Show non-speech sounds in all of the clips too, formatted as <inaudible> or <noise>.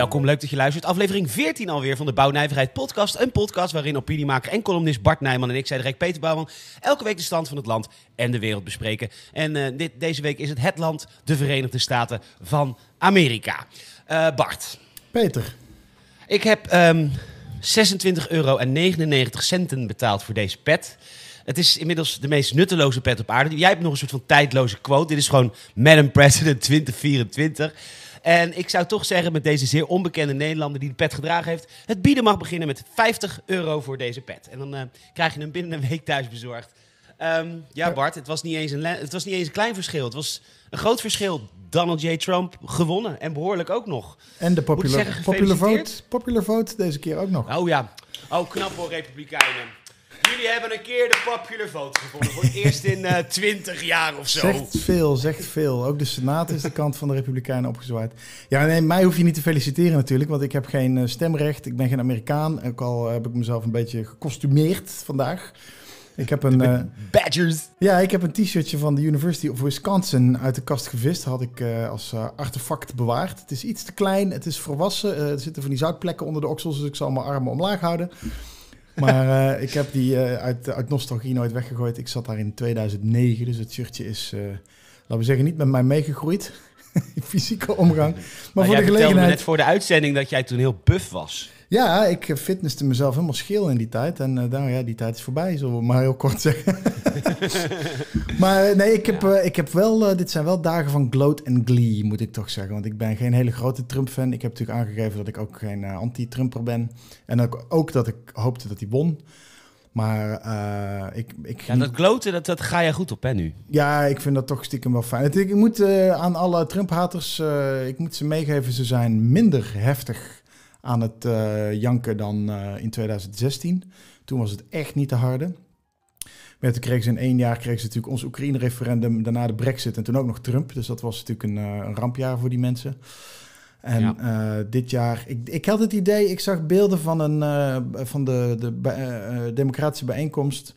Welkom, leuk dat je luistert. Aflevering 14 alweer van de Bouwnijverheid podcast. Een podcast waarin opiniemaker en columnist Bart Nijman en ik, direct Peter Bouwman, elke week de stand van het land en de wereld bespreken. En eh, dit, deze week is het het land, de Verenigde Staten van Amerika. Eh, Bart. Peter. Ik heb um, ehm, 26,99 euro centen betaald voor deze pet. Het is inmiddels de meest nutteloze pet op aarde. Jij hebt nog een soort van tijdloze quote. Dit is gewoon Madam President 2024. En ik zou toch zeggen met deze zeer onbekende Nederlander die de pet gedragen heeft... het bieden mag beginnen met 50 euro voor deze pet. En dan eh, krijg je hem binnen een week thuis bezorgd. Ehm, ja, Bart, het was, niet eens een, het was niet eens een klein verschil. Het was een groot verschil. Donald J. Trump gewonnen en behoorlijk ook nog. En de popular, popular, vote, popular vote deze keer ook nog. Oh ja, oh knap voor Republikeinen. Jullie hebben een keer de popular vote gevonden. Voor het eerst in uh, eh, 20 jaar of zo. Zegt veel, zegt veel. Ook de Senaat is de kant van de Republikeinen opgezwaaid. Ja, nee, mij hoef je niet te feliciteren natuurlijk. Want ik heb geen eh, stemrecht. Ik ben geen Amerikaan. Ook al heb ik mezelf een beetje gecostumeerd vandaag. Ik heb een. Eh, badgers. Ja, ik heb een t-shirtje van de University of Wisconsin uit de kast gevist. Had ik als artefact bewaard. Het is iets te klein, het is volwassen. er zitten van die zoutplekken onder de oksels, dus ik zal mijn armen omlaag houden. Maar eh, ik heb die eh, uit, uit nostalgie nooit weggegooid. Ik zat daar in 2009, dus het shirtje is, eh, laten we zeggen, niet met mij meegegroeid. <laughs> Fysieke omgang. Maar nou, voor de gelegenheid. net voor de uitzending dat jij toen heel buff was. Ja, ik eh, fitnessde mezelf helemaal scheel in die tijd. En nou ja, die tijd is voorbij, zullen we maar heel kort <laughs> zeggen. <laughs> maar eh, nee, ik heb, ik heb wel... dit zijn wel dagen van gloat en glee, moet ik toch zeggen. Want ik ben geen hele grote Trump-fan. Ik heb natuurlijk aangegeven dat ik ook geen anti-Trumper ben. En ook, ook dat ik hoopte dat hij won. Maar ik, ik... Ja, dat kloten, dat, dat ga je goed op, hè, nu? Ja, ik vind dat toch stiekem wel fijn. Ik moet aan alle Trump-haters... ik moet ze meegeven, ze zijn minder heftig aan het uh, janken dan eh, in 2016. Toen was het echt niet te harde. Met de in één jaar kreeg ze natuurlijk ons Oekraïne-referendum, daarna de brexit en toen ook nog Trump. Dus dat was natuurlijk een, eh, een rampjaar voor die mensen. En dit jaar, ik, ik, had het idee, ik zag beelden van, een, van de, de Democratische bijeenkomst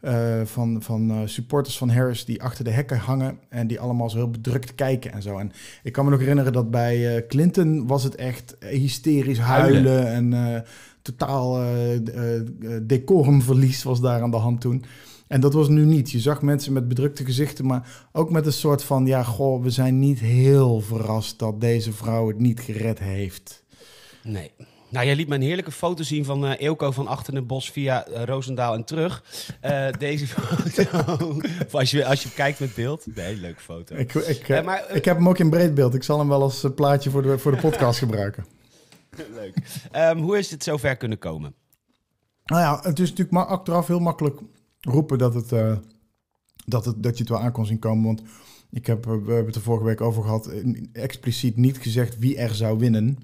eh, van, van eh, supporters van Harris die achter de hekken hangen en die allemaal zo heel bedrukt kijken en zo. En ik kan me nog herinneren dat bij eh, Clinton was het echt hysterisch huilen, huilen. en totaal decorumverlies was daar aan de hand toen. En dat was nu niet. Je zag mensen met bedrukte gezichten, maar ook met een soort van, ja goh, we zijn niet heel verrast dat deze vrouw het niet gered heeft. Nee. Nou, jij liet me een heerlijke foto zien van uh, Eelco van achter het bos via uh, Roosendaal en terug. Eh, <laughs> deze foto, als, je, als je kijkt met beeld, een hele leuke foto. Ik, ik, ik heb hem ook in breed beeld. Ik zal hem wel als plaatje voor de, voor de podcast gebruiken. <laughs> Leuk. Ehm, hoe is het zover kunnen komen? Nou ja, het is natuurlijk maar achteraf heel makkelijk roepen dat, het, dat, het, dat je het wel aan kon zien komen. Want ik heb, we hebben het er vorige week over gehad, expliciet niet gezegd wie er zou winnen.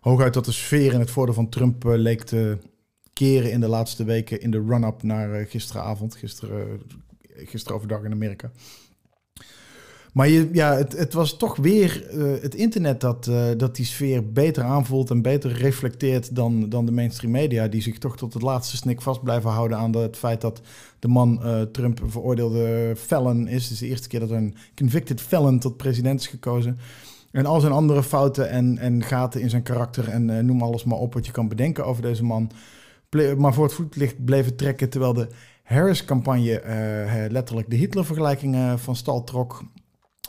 Hooguit dat de sfeer in het voordeel van Trump eh, leek te keren in de laatste weken in de run-up naar eh, gisteravond, gisteren, eh, gisteren overdag in Amerika. Maar je, ja, het, het was toch weer het internet dat, dat die sfeer beter aanvoelt en beter reflecteert dan, dan de mainstream media, die zich toch tot het laatste snik vast blijven houden aan het feit dat de man Trump een veroordeelde felon is. Het is de eerste keer dat een convicted felon tot president is gekozen. En al zijn andere fouten en, en gaten in zijn karakter en eh, noem alles maar op wat je kan bedenken over deze man. Maar voor het voetlicht bleven trekken terwijl de Harris-campagne eh, letterlijk de Hitler-vergelijkingen eh, van stal trok.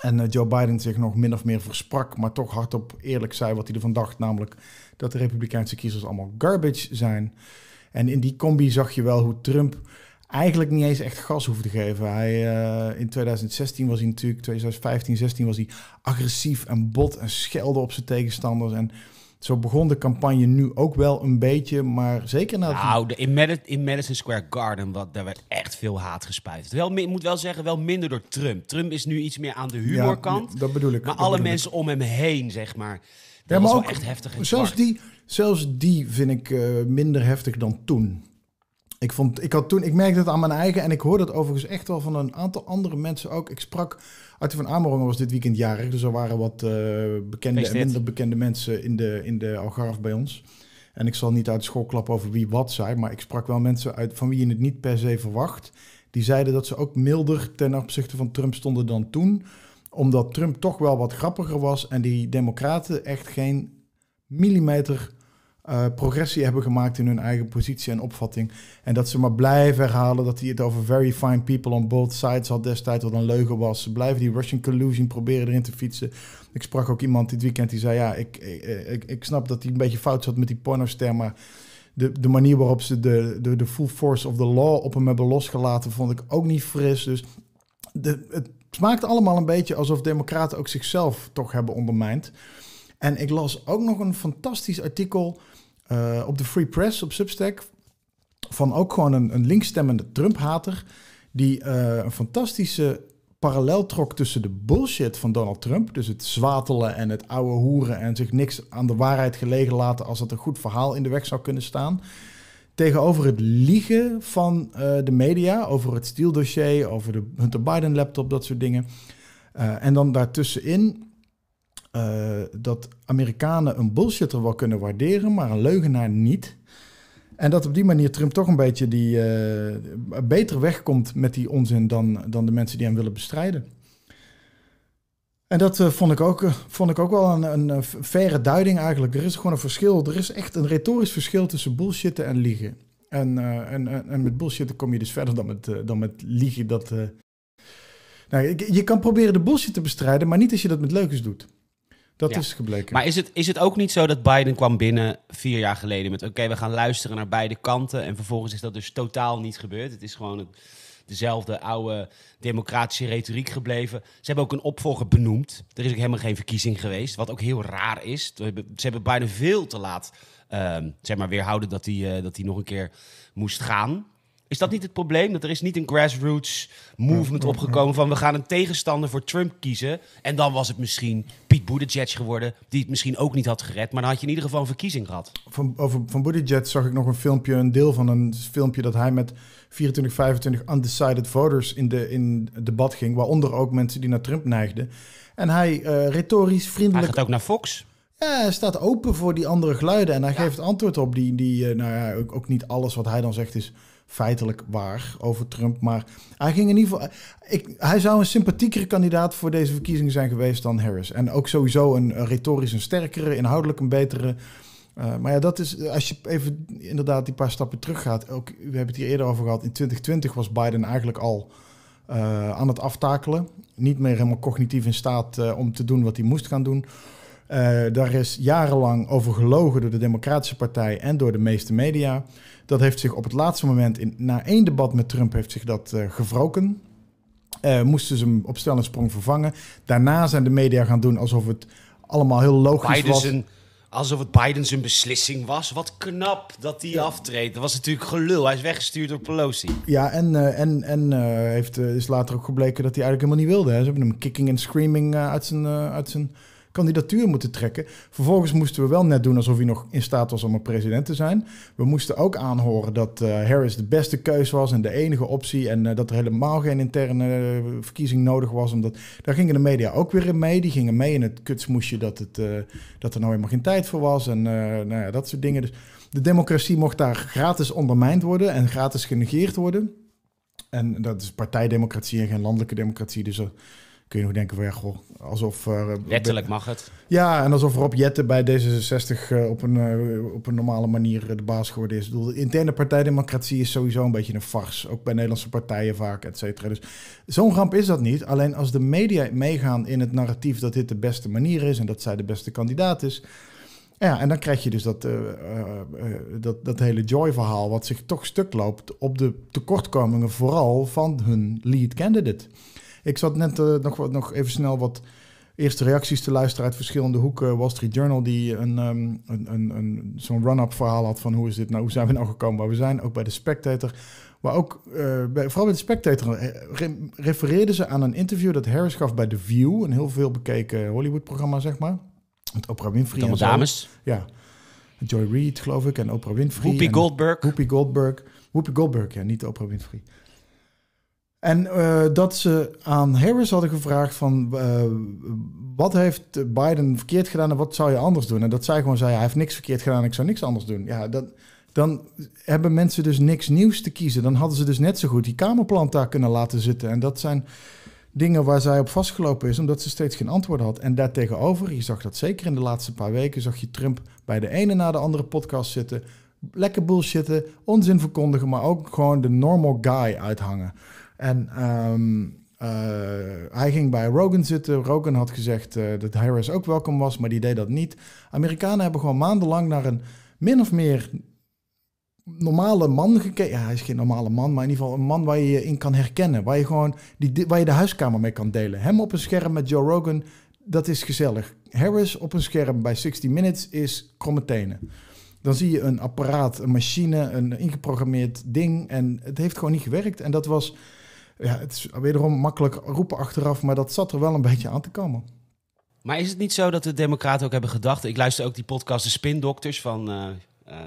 En Joe Biden zich nog min of meer versprak, maar toch hardop eerlijk zei wat hij ervan dacht. Namelijk dat de Republikeinse kiezers allemaal garbage zijn. En in die combi zag je wel hoe Trump eigenlijk niet eens echt gas hoefde te geven. Hij, eh, in 2016 was hij natuurlijk, 2015, 16 was hij agressief en bot en schelde op zijn tegenstanders. En zo begon de campagne nu ook wel een beetje, maar zeker na... Nou, de, in, Madison, in, Madison, Square Garden, wat, daar werd echt veel haat gespuit. Wel, ik moet wel zeggen, wel minder door Trump. Trump is nu iets meer aan de humorkant. Ja, dat bedoel ik. Maar alle mensen om hem heen, zeg maar. Dat ja, was ook, echt heftig. Zelfs die, zelfs die vind ik eh, minder heftig dan toen. Ik, vond, ik, had toen, ik merkte het aan mijn eigen en ik hoorde het overigens echt wel van een aantal andere mensen ook. Ik sprak, Arthur van Amerongen was dit weekend jarig, dus er waren wat eh, bekende en minder bekende mensen in de, in de Algarve bij ons. En ik zal niet uit school klappen over wie wat zei, maar ik sprak wel mensen uit van wie je het niet per se verwacht. Die zeiden dat ze ook milder ten opzichte van Trump stonden dan toen, omdat Trump toch wel wat grappiger was en die Democraten echt geen millimeter eh, progressie hebben gemaakt in hun eigen positie en opvatting. En dat ze maar blijven herhalen dat hij het over very fine people on both sides had destijds, wat een leugen was. Ze blijven die Russian collusion proberen erin te fietsen. Ik sprak ook iemand dit weekend die zei, ja, ik, ik, ik, snap dat hij een beetje fout zat met die pornoster, maar de, de manier waarop ze de, de, de full force of the law op hem hebben losgelaten, vond ik ook niet fris. Dus de, het smaakt allemaal een beetje alsof democraten ook zichzelf toch hebben ondermijnd. En ik las ook nog een fantastisch artikel eh, op de Free Press, op Substack, van ook gewoon een, een linkstemmende Trump-hater, die eh, een fantastische parallel trok tussen de bullshit van Donald Trump, dus het zwatelen en het ouwe hoeren en zich niks aan de waarheid gelegen laten als dat een goed verhaal in de weg zou kunnen staan, tegenover het liegen van eh, de media over het Steele dossier, over de Hunter Biden laptop, dat soort dingen. en dan daartussenin eh, dat Amerikanen een bullshitter wel kunnen waarderen, maar een leugenaar niet. En dat op die manier Trump toch een beetje die, eh, beter wegkomt met die onzin dan, dan de mensen die hem willen bestrijden. En dat eh, vond, ik ook, vond ik ook wel een, een, faire duiding eigenlijk. Er is gewoon een verschil. Er is echt een retorisch verschil tussen bullshitten en liegen. En, en, en, met bullshitten kom je dus verder dan met, dan met liegen. Dat, nou, je, je kan proberen de bullshit te bestrijden, maar niet als je dat met leugens doet. Dat is gebleken. Maar is het, is het ook niet zo dat Biden kwam binnen vier jaar geleden met: oké, we gaan luisteren naar beide kanten. En vervolgens is dat dus totaal niet gebeurd. Het is gewoon het, dezelfde oude democratische retoriek gebleven. Ze hebben ook een opvolger benoemd. Er is ook helemaal geen verkiezing geweest, wat ook heel raar is. Ze hebben Biden veel te laat ehm, zeg maar, weerhouden dat hij, eh, dat hij nog een keer moest gaan. Is dat niet het probleem? Dat er is niet een grassroots movement mm, mm, opgekomen mm. van we gaan een tegenstander voor Trump kiezen. En dan was het misschien Piet Buttigieg geworden, die het misschien ook niet had gered. Maar dan had je in ieder geval een verkiezing gehad. Van, over, van Buttigieg zag ik nog een filmpje, een deel van een filmpje dat hij met 24, 25 undecided voters in, de, in het debat ging. Waaronder ook mensen die naar Trump neigden. En hij eh, retorisch vriendelijk... Hij gaat ook naar Fox. Ja, hij staat open voor die andere geluiden en hij geeft antwoord op die, die eh, nou ja, ook niet alles wat hij dan zegt is feitelijk waar over Trump. Maar hij ging in ieder geval. Ik, hij zou een sympathiekere kandidaat voor deze verkiezingen zijn geweest dan Harris. En ook sowieso een, een retorisch een sterkere, inhoudelijk een betere. Eh, maar ja, dat is als je even inderdaad die paar stappen terug gaat. Ook, we hebben het hier eerder over gehad. In 2020 was Biden eigenlijk al eh, aan het aftakelen. Niet meer helemaal cognitief in staat eh, om te doen wat hij moest gaan doen. Eh, daar is jarenlang over gelogen door de Democratische Partij en door de meeste media. Dat heeft zich op het laatste moment, in, na één debat met Trump, heeft zich dat eh, gevroken. Eh, moesten ze hem op stel en sprong vervangen. Daarna zijn de media gaan doen alsof het allemaal heel logisch was. alsof het Biden zijn beslissing was. Wat knap dat hij aftreedt. Dat was natuurlijk gelul. Hij is weggestuurd door Pelosi. Ja, en, en, en heeft, is later ook gebleken dat hij eigenlijk helemaal niet wilde. Hè. Ze hebben hem kicking en screaming uit zijn... uit zijn kandidatuur moeten trekken. Vervolgens moesten we wel net doen alsof hij nog in staat was om een president te zijn. We moesten ook aanhoren dat eh, Harris de beste keus was en de enige optie. En eh, dat er helemaal geen interne eh, verkiezing nodig was. Omdat, daar gingen de media ook weer in mee. Die gingen mee in het kutsmoesje dat, het, dat er nou helemaal geen tijd voor was. En nou ja, dat soort dingen. Dus de democratie mocht daar gratis ondermijnd worden en gratis genegeerd worden. En dat is partijdemocratie en geen landelijke democratie. Dus kun je nog denken van ja, goh, alsof... Uh, eh, Wettelijk mag het. Ja, en alsof Rob jette bij D66 eh, op, een, eh, op een normale manier de baas geworden is. Ik bedoel, de interne partijdemocratie is sowieso een beetje een farce. Ook bij Nederlandse partijen vaak, et cetera. Dus zo'n ramp is dat niet. Alleen als de media meegaan in het narratief dat dit de beste manier is... en dat zij de beste kandidaat is... Ja, en dan krijg je dus dat, dat, dat hele Joy-verhaal, wat zich toch stuk loopt op de tekortkomingen, vooral van hun lead candidate. Ik zat net eh, nog, nog even snel wat eerste reacties te luisteren uit verschillende hoeken. Wall Street Journal die een, ehm, een, een, een zo'n run-up verhaal had van hoe is dit nou, hoe zijn we nou gekomen waar we zijn. Ook bij de Spectator. Maar ook, eh, bij, vooral bij de Spectator, eh, re refereerden ze aan een interview dat Harris gaf bij The View. Een heel veel bekeken Hollywood-programma, zeg maar. Met Oprah Winfrey. De dames. Ja. Joy Reid, geloof ik, en Oprah Winfrey. Whoopi Goldberg. Whoopi Goldberg. Whoopi Goldberg, ja, niet Oprah Winfrey. En eh, dat ze aan Harris hadden gevraagd van eh, wat heeft Biden verkeerd gedaan en wat zou je anders doen? En dat zij gewoon zei, hij heeft niks verkeerd gedaan, ik zou niks anders doen. Ja, dat, dan hebben mensen dus niks nieuws te kiezen. Dan hadden ze dus net zo goed die Kamerplant daar kunnen laten zitten. En dat zijn dingen waar zij op vastgelopen is, omdat ze steeds geen antwoorden had. En daartegenover, je zag dat zeker in de laatste paar weken, zag je Trump bij de ene na de andere podcast zitten. Lekker bullshitten, onzin verkondigen, maar ook gewoon de normal guy uithangen. En ehm, eh, hij ging bij Rogan zitten. Rogan had gezegd eh, dat Harris ook welkom was, maar die deed dat niet. Amerikanen hebben gewoon maandenlang naar een min of meer normale man gekeken. Ja, hij is geen normale man, maar in ieder geval een man waar je je in kan herkennen. Waar je gewoon die, waar je de huiskamer mee kan delen. Hem op een scherm met Joe Rogan, dat is gezellig. Harris op een scherm bij 60 Minutes is kromme tenen. Dan zie je een apparaat, een machine, een ingeprogrammeerd ding. En het heeft gewoon niet gewerkt. En dat was ja, het is wederom makkelijk roepen achteraf, maar dat zat er wel een beetje aan te komen. Maar is het niet zo dat de Democraten ook hebben gedacht? Ik luister ook die podcast De Spindokters van eh, eh,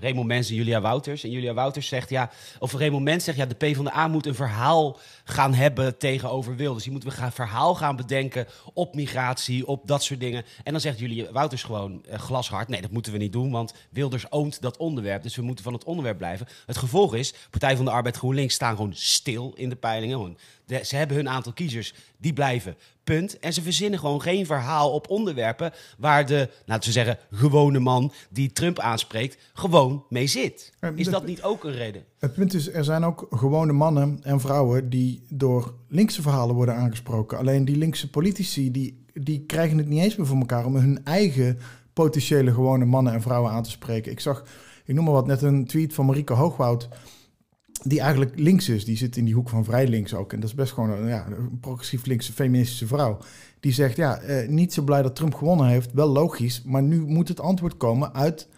Raymond Mens en Julia Wouters. En Julia Wouters zegt ja, of Raymond Mens zegt ja, de P van de A moet een verhaal gaan hebben tegenover Wilders. Die we een verhaal gaan bedenken op migratie, op dat soort dingen. En dan zegt Julia Wouters gewoon eh, glashard: nee, dat moeten we niet doen, want Wilders oont dat onderwerp. Dus we moeten van het onderwerp blijven. Het gevolg is, Partij van de Arbeid GroenLinks staan gewoon stil in de peilingen. ze hebben hun aantal kiezers, die blijven. Punt. En ze verzinnen gewoon geen verhaal op onderwerpen waar de, laten we zeggen, gewone man die Trump aanspreekt, gewoon mee zit. Is dat niet ook een reden? Het punt is, er zijn ook gewone mannen en vrouwen die door linkse verhalen worden aangesproken. Alleen die linkse politici, die, die krijgen het niet eens meer voor elkaar om hun eigen potentiële gewone mannen en vrouwen aan te spreken. Ik zag, ik noem maar wat, net een tweet van Marieke Hoogwoud die eigenlijk links is. Die zit in die hoek van vrij links ook. En dat is best gewoon een, ja, een progressief linkse feministische vrouw. Die zegt, ja, eh, niet zo blij dat Trump gewonnen heeft. Wel logisch, maar nu moet het antwoord komen uit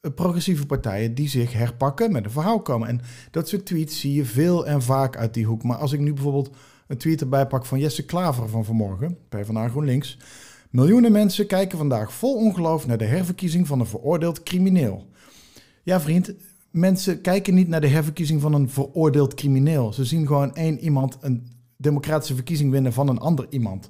eh, progressieve partijen die zich herpakken met een verhaal komen. En dat soort tweets zie je veel en vaak uit die hoek. Maar als ik nu bijvoorbeeld een tweet erbij pak van Jesse Klaver van vanmorgen, bij Vandaag GroenLinks. Miljoenen mensen kijken vandaag vol ongeloof naar de herverkiezing van een veroordeeld crimineel. Ja, vriend, mensen kijken niet naar de herverkiezing van een veroordeeld crimineel. Ze zien gewoon één iemand een democratische verkiezing winnen van een ander iemand.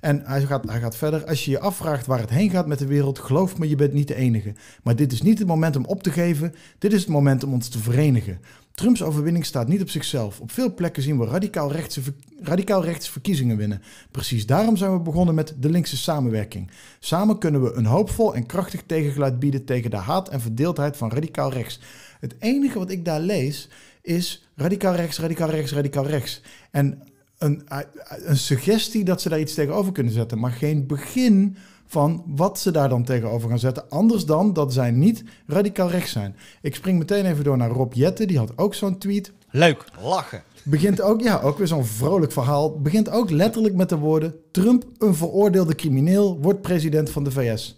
En hij gaat, hij gaat verder. Als je je afvraagt waar het heen gaat met de wereld, geloof me, je bent niet de enige. Maar dit is niet het moment om op te geven. Dit is het moment om ons te verenigen. Trumps overwinning staat niet op zichzelf. Op veel plekken zien we radicaal rechtse, radicaal rechtse verkiezingen winnen. Precies daarom zijn we begonnen met de linkse samenwerking. Samen kunnen we een hoopvol en krachtig tegengeluid bieden tegen de haat en verdeeldheid van radicaal rechts. Het enige wat ik daar lees is radicaal rechts, radicaal rechts, radicaal rechts. En een, eh, een suggestie dat ze daar iets tegenover kunnen zetten, maar geen begin van wat ze daar dan tegenover gaan zetten. Anders dan dat zij niet radicaal rechts zijn. Ik spring meteen even door naar Rob Jetten, die had ook zo'n tweet. Leuk, lachen. Begint ook, ja, ook weer zo'n vrolijk verhaal. Begint ook letterlijk met de woorden: Trump, een veroordeelde crimineel, wordt president van de VS.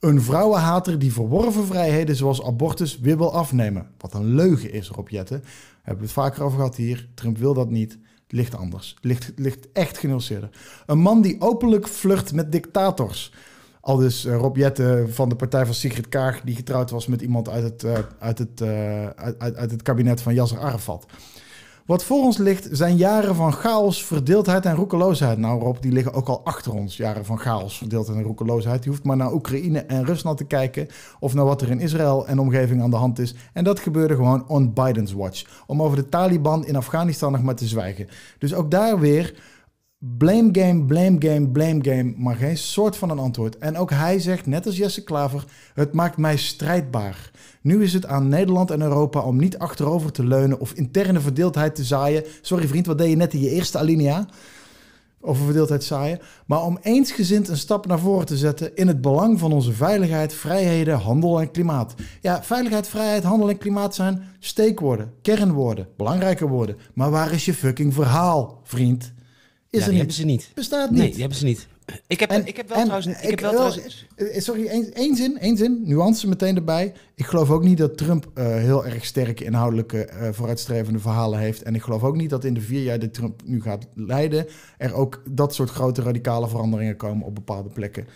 Een vrouwenhater die verworven vrijheden zoals abortus weer wil afnemen. Wat een leugen is, Rob Jetten. Daar hebben we het vaker over gehad hier. Trump wil dat niet. Ligt anders. Ligt, ligt echt genuanceerder. Een man die openlijk flirt met dictators. Al dus eh, Rob Jetten van de partij van Sigrid Kaag... die getrouwd was met iemand uit het, eh, uit het, eh, uit, het, uit het kabinet van Yasser Arafat. Wat voor ons ligt zijn jaren van chaos, verdeeldheid en roekeloosheid. Nou Rob, die liggen ook al achter ons. Jaren van chaos, verdeeldheid en roekeloosheid. Je hoeft maar naar Oekraïne en Rusland te kijken. Of naar wat er in Israël en omgeving aan de hand is. En dat gebeurde gewoon on Biden's watch. Om over de Taliban in Afghanistan nog maar te zwijgen. Dus ook daar weer blame game, blame game, blame game, maar geen soort van een antwoord. En ook hij zegt, net als Jesse Klaver, het maakt mij strijdbaar. Nu is het aan Nederland en Europa om niet achterover te leunen of interne verdeeldheid te zaaien. Sorry vriend, wat deed je net in je eerste alinea? Over verdeeldheid zaaien. Maar om eensgezind een stap naar voren te zetten in het belang van onze veiligheid, vrijheden, handel en klimaat. Ja, veiligheid, vrijheid, handel en klimaat zijn steekwoorden, kernwoorden, belangrijke woorden. Maar waar is je fucking verhaal, vriend? Is ja, hebben ze niet. Bestaat niet. Nee, die hebben ze niet. Ik heb, ik heb wel trouwens... Ik, heb wel, trouwens... Eh, eh, sorry, één, zin, één zin. Nuance meteen erbij. Ik geloof ook niet dat Trump eh, heel erg sterke inhoudelijke vooruitstrevende verhalen heeft. En ik geloof ook niet dat in de vier jaar die Trump nu gaat leiden... er ook dat soort grote radicale veranderingen komen op bepaalde plekken.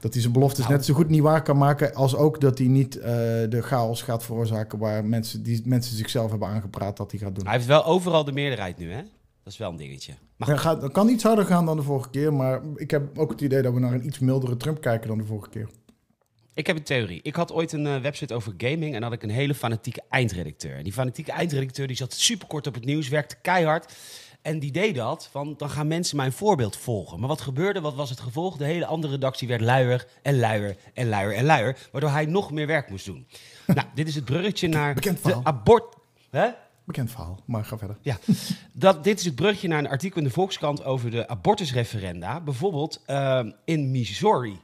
Dat hij zijn beloftes nou. net zo goed niet waar kan maken... als ook dat hij niet de chaos gaat veroorzaken... waar mensen, die mensen zichzelf hebben aangepraat dat hij gaat doen. Hij heeft wel overal de meerderheid nu, hè? Dat is wel een dingetje. Maar kan iets harder gaan dan de vorige keer, maar ik heb ook het idee dat we naar een iets mildere Trump kijken dan de vorige keer. Ik heb een theorie. Ik had ooit een eh, website over gaming en had ik een hele fanatieke eindredacteur. En die fanatieke eindredacteur die zat superkort op het nieuws, werkte keihard. En die deed dat, van dan gaan mensen mijn voorbeeld volgen. Maar wat gebeurde, wat was het gevolg? De hele andere redactie werd luier en luier en luier en luier. Waardoor hij nog meer werk moest doen. <laughs> nou, dit is het bruggetje naar Bekend de abort... Hè? Bekend verhaal, maar ga verder. Ja, dat, dit is het brugje naar een artikel in de Volkskrant over de abortusreferenda. Bijvoorbeeld ehm, in Missouri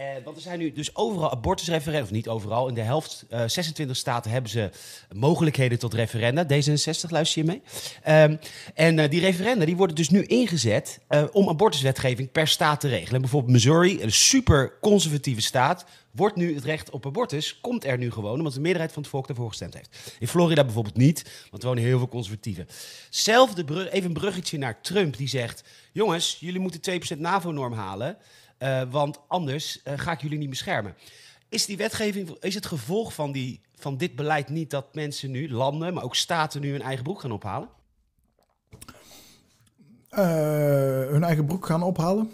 eh, want er zijn nu dus overal abortusreferenda, of niet overal, in de helft, 26 eh, staten hebben ze mogelijkheden tot referenda. D66 luister je mee. Ehm, en eh, die referenda die worden dus nu ingezet eh, om abortuswetgeving per staat te regelen. Bijvoorbeeld Missouri, een super conservatieve staat, wordt nu het recht op abortus, komt er nu gewoon, omdat de meerderheid van het volk daarvoor gestemd heeft. In Florida bijvoorbeeld niet, want er wonen heel veel conservatieven. Zelfde brug, even een bruggetje naar Trump, die zegt, jongens, jullie moeten 2% NAVO-norm halen. Eh, want anders eh, ga ik jullie niet beschermen. Is die wetgeving, is het gevolg van, die, van dit beleid niet dat mensen nu, landen, maar ook staten nu hun eigen broek gaan ophalen? Eh, hun eigen broek gaan ophalen?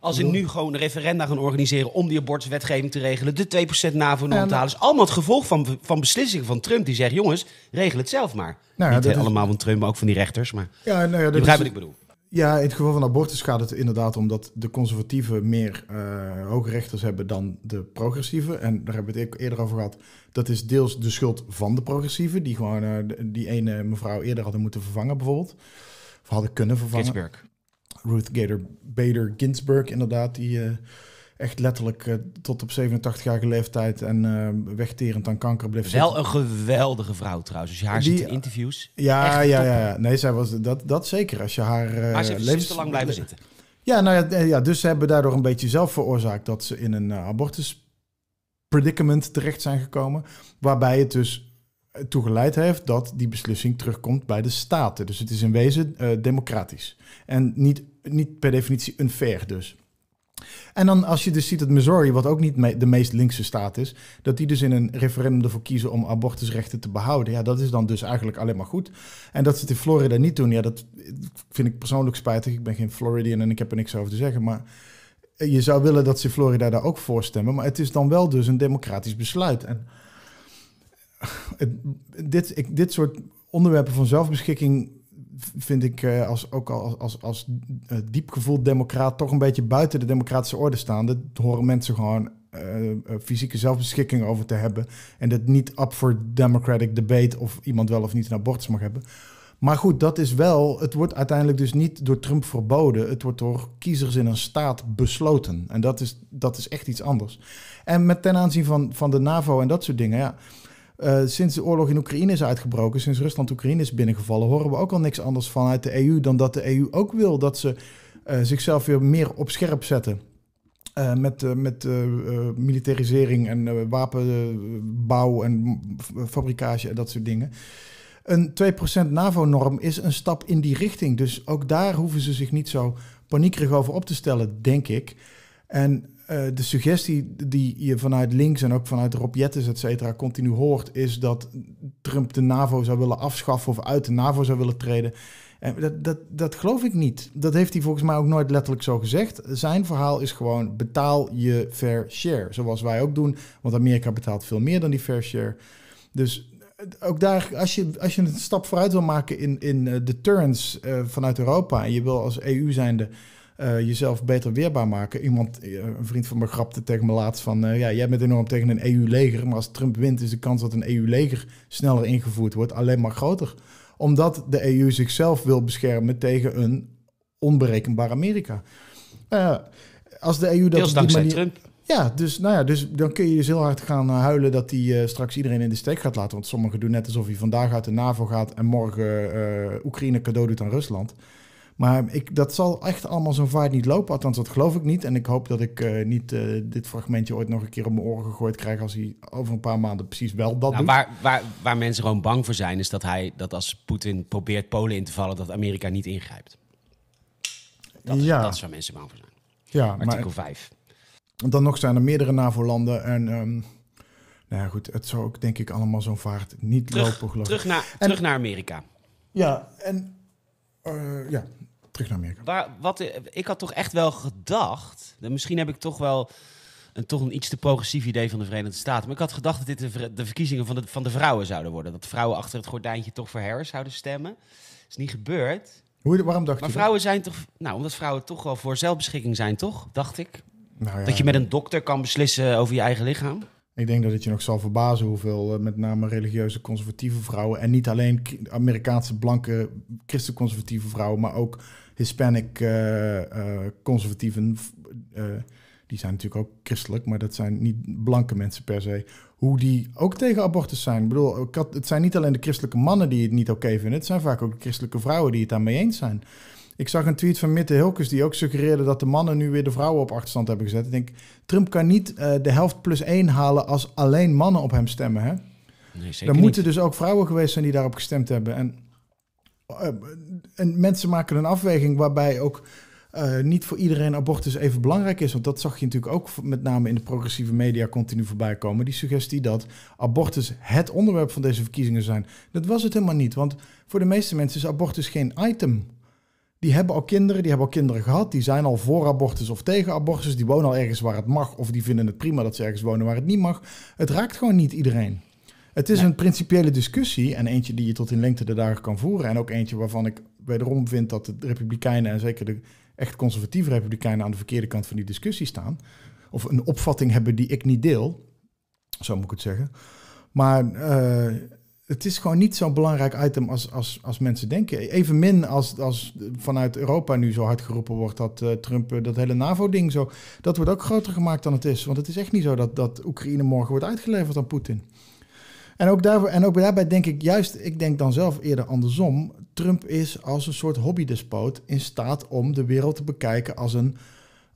Als ze nu gewoon een referenda gaan organiseren om die abortuswetgeving te regelen, de 2% NAVO-norm te nou- is allemaal het gevolg van, van beslissingen van Trump. Die zegt: jongens, regel het zelf maar. Nou niet allemaal van Trump, maar ook van die rechters. Maar ja, nou ja, is... wat ik bedoel. Ja, in het geval van abortus gaat het inderdaad om dat de conservatieven meer uh, hoge rechters hebben dan de progressieven. En daar hebben we het e- eerder over gehad. Dat is deels de schuld van de progressieven, die gewoon eh, die ene mevrouw eerder hadden moeten vervangen bijvoorbeeld. Of hadden kunnen vervangen. Ginsburg. Ruth Bader Ginsburg inderdaad, die... Eh, echt letterlijk eh, tot op 87-jarige leeftijd en eh, wegterend aan kanker bleef Wel een geweldige vrouw trouwens. Als je haar ziet in eh, interviews. Ja, ja, ja, ja, Nee, zij was dat, dat zeker. Als je haar uh, te lang blijven zitten. Ja, nou ja, ja, dus ze hebben daardoor een beetje zelf veroorzaakt dat ze in een abortus predicament terecht zijn gekomen. Waarbij het dus toegeleid heeft dat die beslissing terugkomt bij de staten. Dus het is in wezen democratisch. En niet, niet per definitie unfair dus. En dan als je dus ziet dat Missouri, wat ook niet de meest linkse staat is, dat die dus in een referendum ervoor kiezen om abortusrechten te behouden. Ja, dat is dan dus eigenlijk alleen maar goed. En dat ze het in Florida niet doen, ja, dat vind ik persoonlijk spijtig. Ik ben geen Floridian en ik heb er niks over te zeggen, maar je zou willen dat ze Florida daar ook voor stemmen, maar het is dan wel dus een democratisch besluit. En dit, ik, dit soort onderwerpen van zelfbeschikking vind ik eh, als, ook als, als, als eh, diepgevoeld democraat toch een beetje buiten de democratische orde staan. Dat horen mensen gewoon eh, fysieke zelfbeschikking over te hebben. En dat niet up for democratic debate of iemand wel of niet een abortus mag hebben. Maar goed, dat is wel. Het wordt uiteindelijk dus niet door Trump verboden. Het wordt door kiezers in een staat besloten. En dat is, dat is echt iets anders. En met ten aanzien van, van de NAVO en dat soort dingen, ja eh, sinds de oorlog in Oekraïne is uitgebroken, sinds Rusland Oekraïne is binnengevallen, horen we ook al niks anders vanuit de EU dan dat de EU ook wil dat ze eh, zichzelf weer meer op scherp zetten. Eh, met met militarisering en wapenbouw en fabrikage en dat soort dingen. Een 2% NAVO-norm is een stap in die richting. Dus ook daar hoeven ze zich niet zo paniekerig over op te stellen, denk ik. En eh, de suggestie die je vanuit links en ook vanuit Rob Jettes, et cetera, continu hoort, is dat Trump de NAVO zou willen afschaffen of uit de NAVO zou willen treden. En dat, dat, dat geloof ik niet. Dat heeft hij volgens mij ook nooit letterlijk zo gezegd. Zijn verhaal is gewoon: betaal je fair share. Zoals wij ook doen, want Amerika betaalt veel meer dan die fair share. Dus eh, ook daar, als je, als je een stap vooruit wil maken in, in eh, de turns vanuit Europa en je wil als EU zijnde uh, jezelf beter weerbaar maken. Iemand, eh, een vriend van me grapte tegen me laatst van... Eh, ja, jij bent enorm tegen een EU-leger, maar als Trump wint... is de kans dat een EU-leger sneller ingevoerd wordt alleen maar groter. Omdat de EU zichzelf wil beschermen tegen een onberekenbaar Amerika. Nou als de EU dat Deels dankzij manier... Trump. Ja, dus, nou ja, dus dan kun je dus heel hard gaan huilen dat hij straks iedereen in de steek gaat laten. Want sommigen doen net alsof hij vandaag uit de NAVO gaat en morgen Oekraïne cadeau doet aan Rusland. Maar ik, dat zal echt allemaal zo vaart niet lopen. Althans, dat geloof ik niet. En ik hoop dat ik eh, niet eh, dit fragmentje ooit nog een keer op mijn oren gegooid krijg... als hij over een paar maanden precies wel dat nou, doet. Waar, waar, waar mensen gewoon bang voor zijn... is dat hij dat als Poetin probeert Polen in te vallen... dat Amerika niet ingrijpt. Dat, is, dat waar mensen bang voor zijn. Ja, Artikel maar, 5. Dan nog zijn er meerdere NAVO-landen en... Ehm, nou ja, goed, het zou ook denk ik allemaal zo'n vaart niet lopen, geloof ik. Terug naar, terug naar Amerika. Ja, en eh, ja, terug naar Amerika. Waar, wat, eh, ik had toch echt wel gedacht, misschien heb ik toch wel een, toch een iets te progressief idee van de Verenigde Staten. Maar ik had gedacht dat dit de, verkiezingen van de, van de vrouwen zouden worden. Dat vrouwen achter het gordijntje toch voor Harris zouden stemmen. Dat is niet gebeurd. Hoe, waarom dacht maar je vrouwen dat? zijn toch... Nou, omdat vrouwen toch wel voor zelfbeschikking zijn, toch? Dacht ik. Nou ja, dat je met een dokter kan beslissen over je eigen lichaam. Ik denk dat het je nog zal verbazen hoeveel eh, met name religieuze conservatieve vrouwen en niet alleen Amerikaanse blanke christenconservatieve vrouwen, maar ook Hispanic uh, conservatieven, die zijn natuurlijk ook christelijk, maar dat zijn niet blanke mensen per se, hoe die ook tegen abortus zijn. Ik bedoel, het zijn niet alleen de christelijke mannen die het niet oké vinden, het zijn vaak ook de christelijke vrouwen die het daarmee eens zijn. Ik zag een tweet van Mitte Hilkes die ook suggereerde dat de mannen nu weer de vrouwen op achterstand hebben gezet. Ik denk, Trump kan niet eh, de helft plus één halen als alleen mannen op hem stemmen. Hè? Nee, er moeten dus ook vrouwen geweest zijn die daarop gestemd hebben. En, eh, en mensen maken een afweging waarbij ook eh, niet voor iedereen abortus even belangrijk is. Want dat zag je natuurlijk ook met name in de progressieve media continu voorbij komen. Die suggestie dat abortus het onderwerp van deze verkiezingen zijn. Dat was het helemaal niet. Want voor de meeste mensen is abortus geen item die hebben al kinderen, die hebben al kinderen gehad, die zijn al voor abortus of tegen abortus, die wonen al ergens waar het mag of die vinden het prima dat ze ergens wonen waar het niet mag. Het raakt gewoon niet iedereen. Het is een principiële discussie en eentje die je tot in lengte de dagen kan voeren en ook eentje waarvan ik wederom vind dat de republikeinen en zeker de echt conservatieve republikeinen aan de verkeerde kant van die discussie staan. Of een opvatting hebben die ik niet deel, zo moet ik het zeggen. Maar eh, het is gewoon niet zo'n belangrijk item als, als, als mensen denken. Evenmin als, als vanuit Europa nu zo hard geroepen wordt dat eh, Trump eh, dat hele NAVO-ding zo. Dat wordt ook groter gemaakt dan het is. Want het is echt niet zo dat, dat Oekraïne morgen wordt uitgeleverd aan Poetin. En ook, daarvoor en ook daarbij denk ik juist, ik denk dan zelf eerder andersom. Trump is als een soort hobbydespoot in staat om de wereld te bekijken als een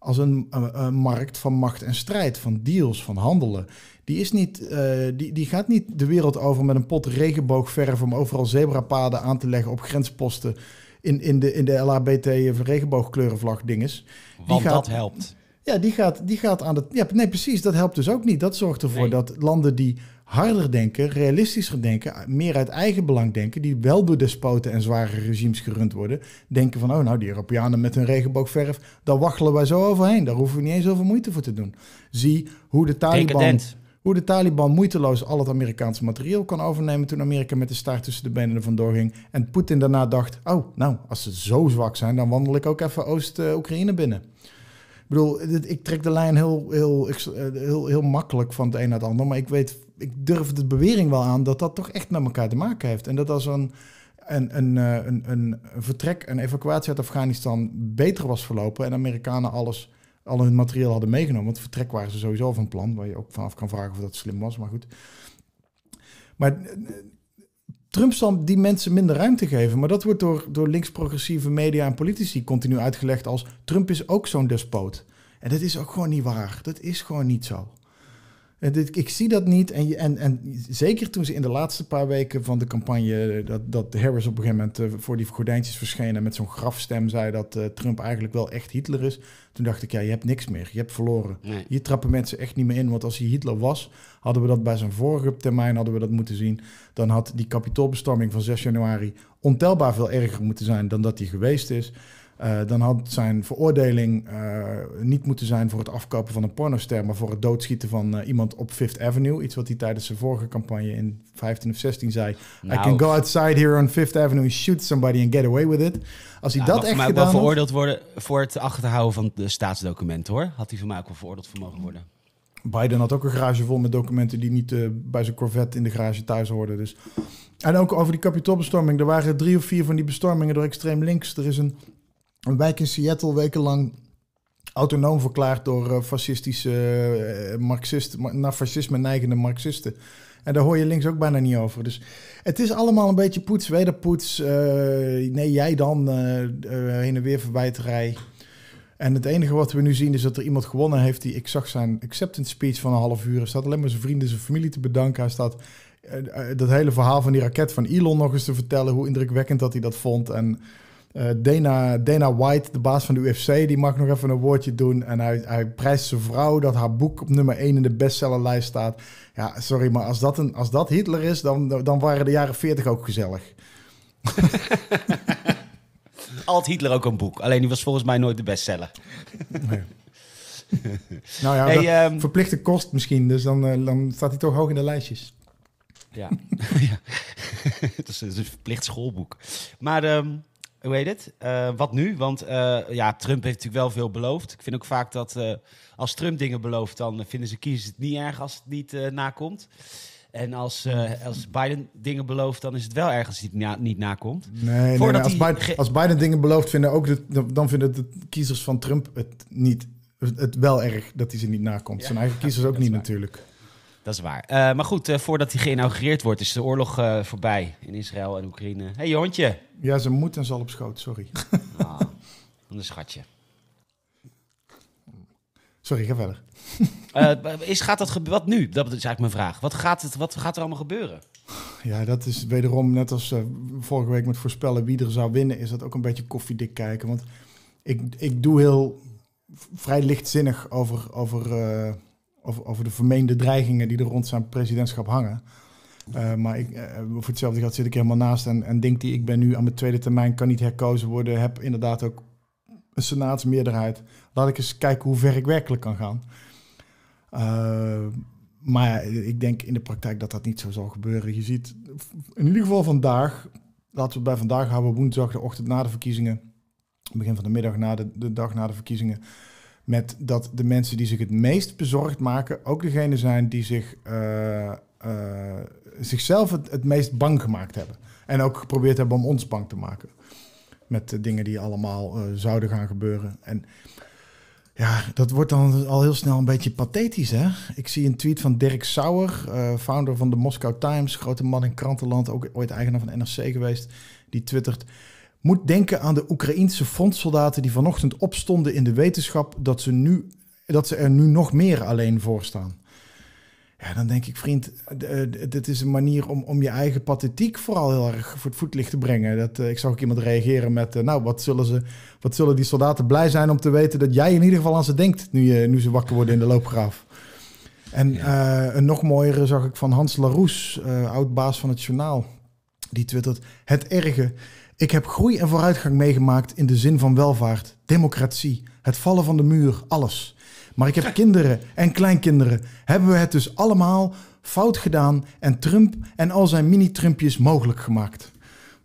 als een, een, markt van macht en strijd, van deals, van handelen. Die, is niet, eh, die, die gaat niet de wereld over met een pot regenboogverf om overal zebrapaden aan te leggen op grensposten in, in de, in de LHBT regenboogkleurenvlag dinges. Want gaat, dat helpt. Ja, die gaat, die gaat aan het, Ja, nee, precies. Dat helpt dus ook niet. Dat zorgt ervoor dat landen die harder denken, realistischer denken, meer uit eigen belang denken, die wel door despoten en zware regimes gerund worden, denken van, oh nou, die Europeanen met hun regenboogverf, daar waggelen wij zo overheen, daar hoeven we niet eens zoveel moeite voor te doen. Zie hoe de Taliban... hoe de Taliban moeiteloos al het Amerikaanse materieel kan overnemen toen Amerika met de staart tussen de benen vandoor ging. En Poetin daarna dacht, oh, nou, als ze zo zwak zijn, dan wandel ik ook even Oost-Oekraïne binnen. Ik bedoel, ik trek de lijn heel, heel, eh, heel, heel, makkelijk van het een naar het ander, maar ik weet ik durf de bewering wel aan dat dat toch echt met elkaar te maken heeft. En dat als een, een, eh, een, een, vertrek, een evacuatie uit Afghanistan beter was verlopen en Amerikanen alles, al hun materieel hadden meegenomen. Want vertrek waren ze sowieso van plan, waar je ook vanaf kan vragen of dat slim was, maar goed. Maar eh, Trump zal die mensen minder ruimte geven. Maar dat wordt door, door links-progressieve media en politici continu uitgelegd als Trump is ook zo'n despoot. En dat is ook gewoon niet waar. Dat is gewoon niet zo. Eh, dit, ik zie dat niet. En, en, en zeker toen ze in de laatste paar weken van de campagne. Eh, dat, dat Harris op een gegeven moment eh, voor die gordijntjes verscheen. en met zo'n grafstem zei dat Trump eigenlijk wel echt Hitler is. Toen dacht ik, ja, je hebt niks meer. Je hebt verloren. je Hier trappen mensen echt niet meer in. Want als hij Hitler was, hadden we dat bij zijn vorige termijn hadden we dat moeten zien. Dan had die kapitoolbestorming van 6 januari ontelbaar veel erger moeten zijn dan dat die geweest is. Eh, dan had zijn veroordeling eh, niet moeten zijn voor het afkopen van een pornoster, maar voor het doodschieten van eh, iemand op Fifth Avenue. Iets wat hij tijdens zijn vorige campagne in 15 of 16 zei. I can nou. go outside here on Fifth Avenue and shoot somebody and get away with it. Als hij dat echt gedaan wel Maar veroordeeld worden voor het achterhouden van de staatsdocumenten hoor. Had hij van mij ook wel veroordeeld voor mogen worden. Biden had ook een garage vol met documenten die niet bij zijn Corvette in de garage thuis hoorden. Dus. En ook over die kapitoolbestorming. Er waren drie of vier van die bestormingen door extreem links. Er is een een wijk in Seattle wekenlang autonoom verklaard door eh, fascistische eh, Marxisten, naar fascisme neigende Marxisten. En daar hoor je links ook bijna niet over. Dus het is allemaal een beetje poets, wederpoets. Eh, nee, jij dan. heen en weer verwijterij. En het enige wat we nu zien is dat er iemand gewonnen heeft die... Ik zag zijn acceptance speech van een half uur. Hij staat alleen maar zijn vrienden, en zijn familie te bedanken. Hij staat dat hele verhaal van die raket van Elon nog eens te vertellen. Hoe indrukwekkend dat hij dat vond. En eh, Dana, Dana White, de baas van de UFC, die mag nog even een woordje doen. En hij, hij prijst zijn vrouw dat haar boek op nummer 1 in de bestsellerlijst staat. Ja, sorry, maar als dat, een, als dat Hitler is, dan, dan waren de jaren 40 ook gezellig. Alt <laughs> Hitler ook een boek, alleen die was volgens mij nooit de bestseller. nee. <laughs> nou ja, ehm, verplichte kost misschien, dus dan, eh, dan staat hij toch hoog in de lijstjes. Ja, het, <laughs> is, een verplicht schoolboek. Maar... Ehm, hoe het? Eh, wat nu? Want eh, ja, Trump heeft natuurlijk wel veel beloofd. Ik vind ook vaak dat eh, als Trump dingen belooft, dan vinden ze kiezers het niet erg als het niet nakomt. En als, als Biden dingen belooft, dan is het wel erg als het niet, na, niet nakomt. Nee, nee, Als, Biden, als, Biden, dingen belooft, vinden ook de, dan vinden de kiezers van Trump het niet. Het wel erg dat hij ze niet nakomt. Zijn eigen kiezers ook niet natuurlijk. Dat is waar. Eh, maar goed, eh, voordat hij geïnaugureerd wordt, is de oorlog eh, voorbij in Israël en Oekraïne. Hé, hey, hondje. Ja, ze moet en zal op schoot, sorry. <laughs> Ah, een schatje. Sorry, ga verder. is, gaat dat wat nu? Dat is eigenlijk mijn vraag. Wat gaat, het, wat gaat er allemaal gebeuren? Ja, dat is wederom, net als vorige week met voorspellen wie er zou winnen, is dat ook een beetje koffiedik kijken. Want ik, ik doe heel vrij lichtzinnig over, over over, over de vermeende dreigingen die er rond zijn presidentschap hangen. Eh, maar ik, eh, voor hetzelfde geld zit ik helemaal naast en, en denk die ik ben nu aan mijn tweede termijn, kan niet herkozen worden, heb inderdaad ook een senaatsmeerderheid. Laat ik eens kijken hoe ver ik werkelijk kan gaan. Eh, maar ik denk in de praktijk dat dat niet zo zal gebeuren. Je ziet in ieder geval vandaag, laten we het bij vandaag houden, woensdag de ochtend na de verkiezingen, begin van de middag na de, de dag na de verkiezingen, met dat de mensen die zich het meest bezorgd maken ook degene zijn die zich, eh, eh, zichzelf het, meest bang gemaakt hebben. En ook geprobeerd hebben om ons bang te maken. Met de dingen die allemaal eh, zouden gaan gebeuren. En ja, dat wordt dan al heel snel een beetje pathetisch, hè? Ik zie een tweet van Dirk Sauer, founder van de Moscow Times, grote man in krantenland, ook ooit eigenaar van NRC geweest. Die twittert: moet denken aan de Oekraïense frontsoldaten die vanochtend opstonden in de wetenschap dat ze, nu, dat ze er nu nog meer alleen voor staan. Ja, dan denk ik, vriend, eh, dit is een manier om, om je eigen pathetiek vooral heel erg voor het voetlicht te brengen. Dat, eh, ik zag ook iemand reageren met, eh, nou, wat zullen, ze, wat zullen die soldaten blij zijn om te weten dat jij in ieder geval aan ze denkt nu, je, nu ze wakker worden in de loopgraaf. En een nog mooiere zag ik van Hans Laroes, oud-baas van het journaal. Die twittert, het erge ik heb groei en vooruitgang meegemaakt in de zin van welvaart, democratie, het vallen van de muur, alles. Maar ik heb <laughs> kinderen en kleinkinderen. Hebben we het dus allemaal fout gedaan en Trump en al zijn mini-Trumpjes mogelijk gemaakt?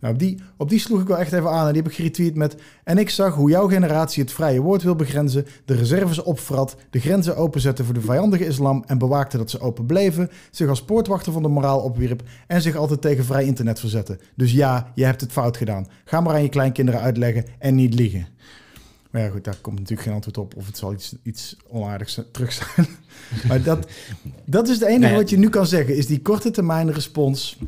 Nou, op die, op die sloeg ik wel echt even aan en die heb ik geretweet met... En ik zag hoe jouw generatie het vrije woord wil begrenzen, de reserves opvrat, de grenzen openzetten voor de vijandige islam en bewaakte dat ze open bleven, zich als poortwachter van de moraal opwierp en zich altijd tegen vrij internet verzetten. Dus ja, je hebt het fout gedaan. Ga maar aan je kleinkinderen uitleggen en niet liegen. Maar ja, goed, daar komt natuurlijk geen antwoord op. Of het zal iets, iets onaardigs terug zijn. <laughs> Maar dat, dat is het enige wat je nu kan zeggen. Is die korte termijn respons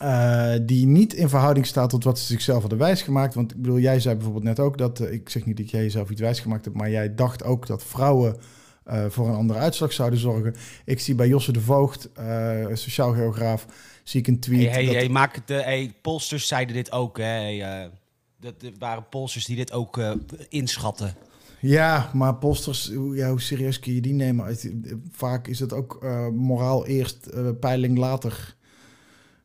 eh, die niet in verhouding staat tot wat ze zichzelf hadden wijsgemaakt. Want ik bedoel, jij zei bijvoorbeeld net ook dat, eh, ik zeg niet dat jij jezelf iets wijsgemaakt hebt, maar jij dacht ook dat vrouwen eh, voor een andere uitslag zouden zorgen. Ik zie bij Josse de Voogd, sociaal geograaf, zie ik een tweet. Hey, hey, dat... hey het, polsters zeiden dit ook. Hè? dat waren polsters die dit ook inschatten. Ja, maar posters, hoe serieus kun je die nemen? Vaak is het ook moraal eerst, peiling later.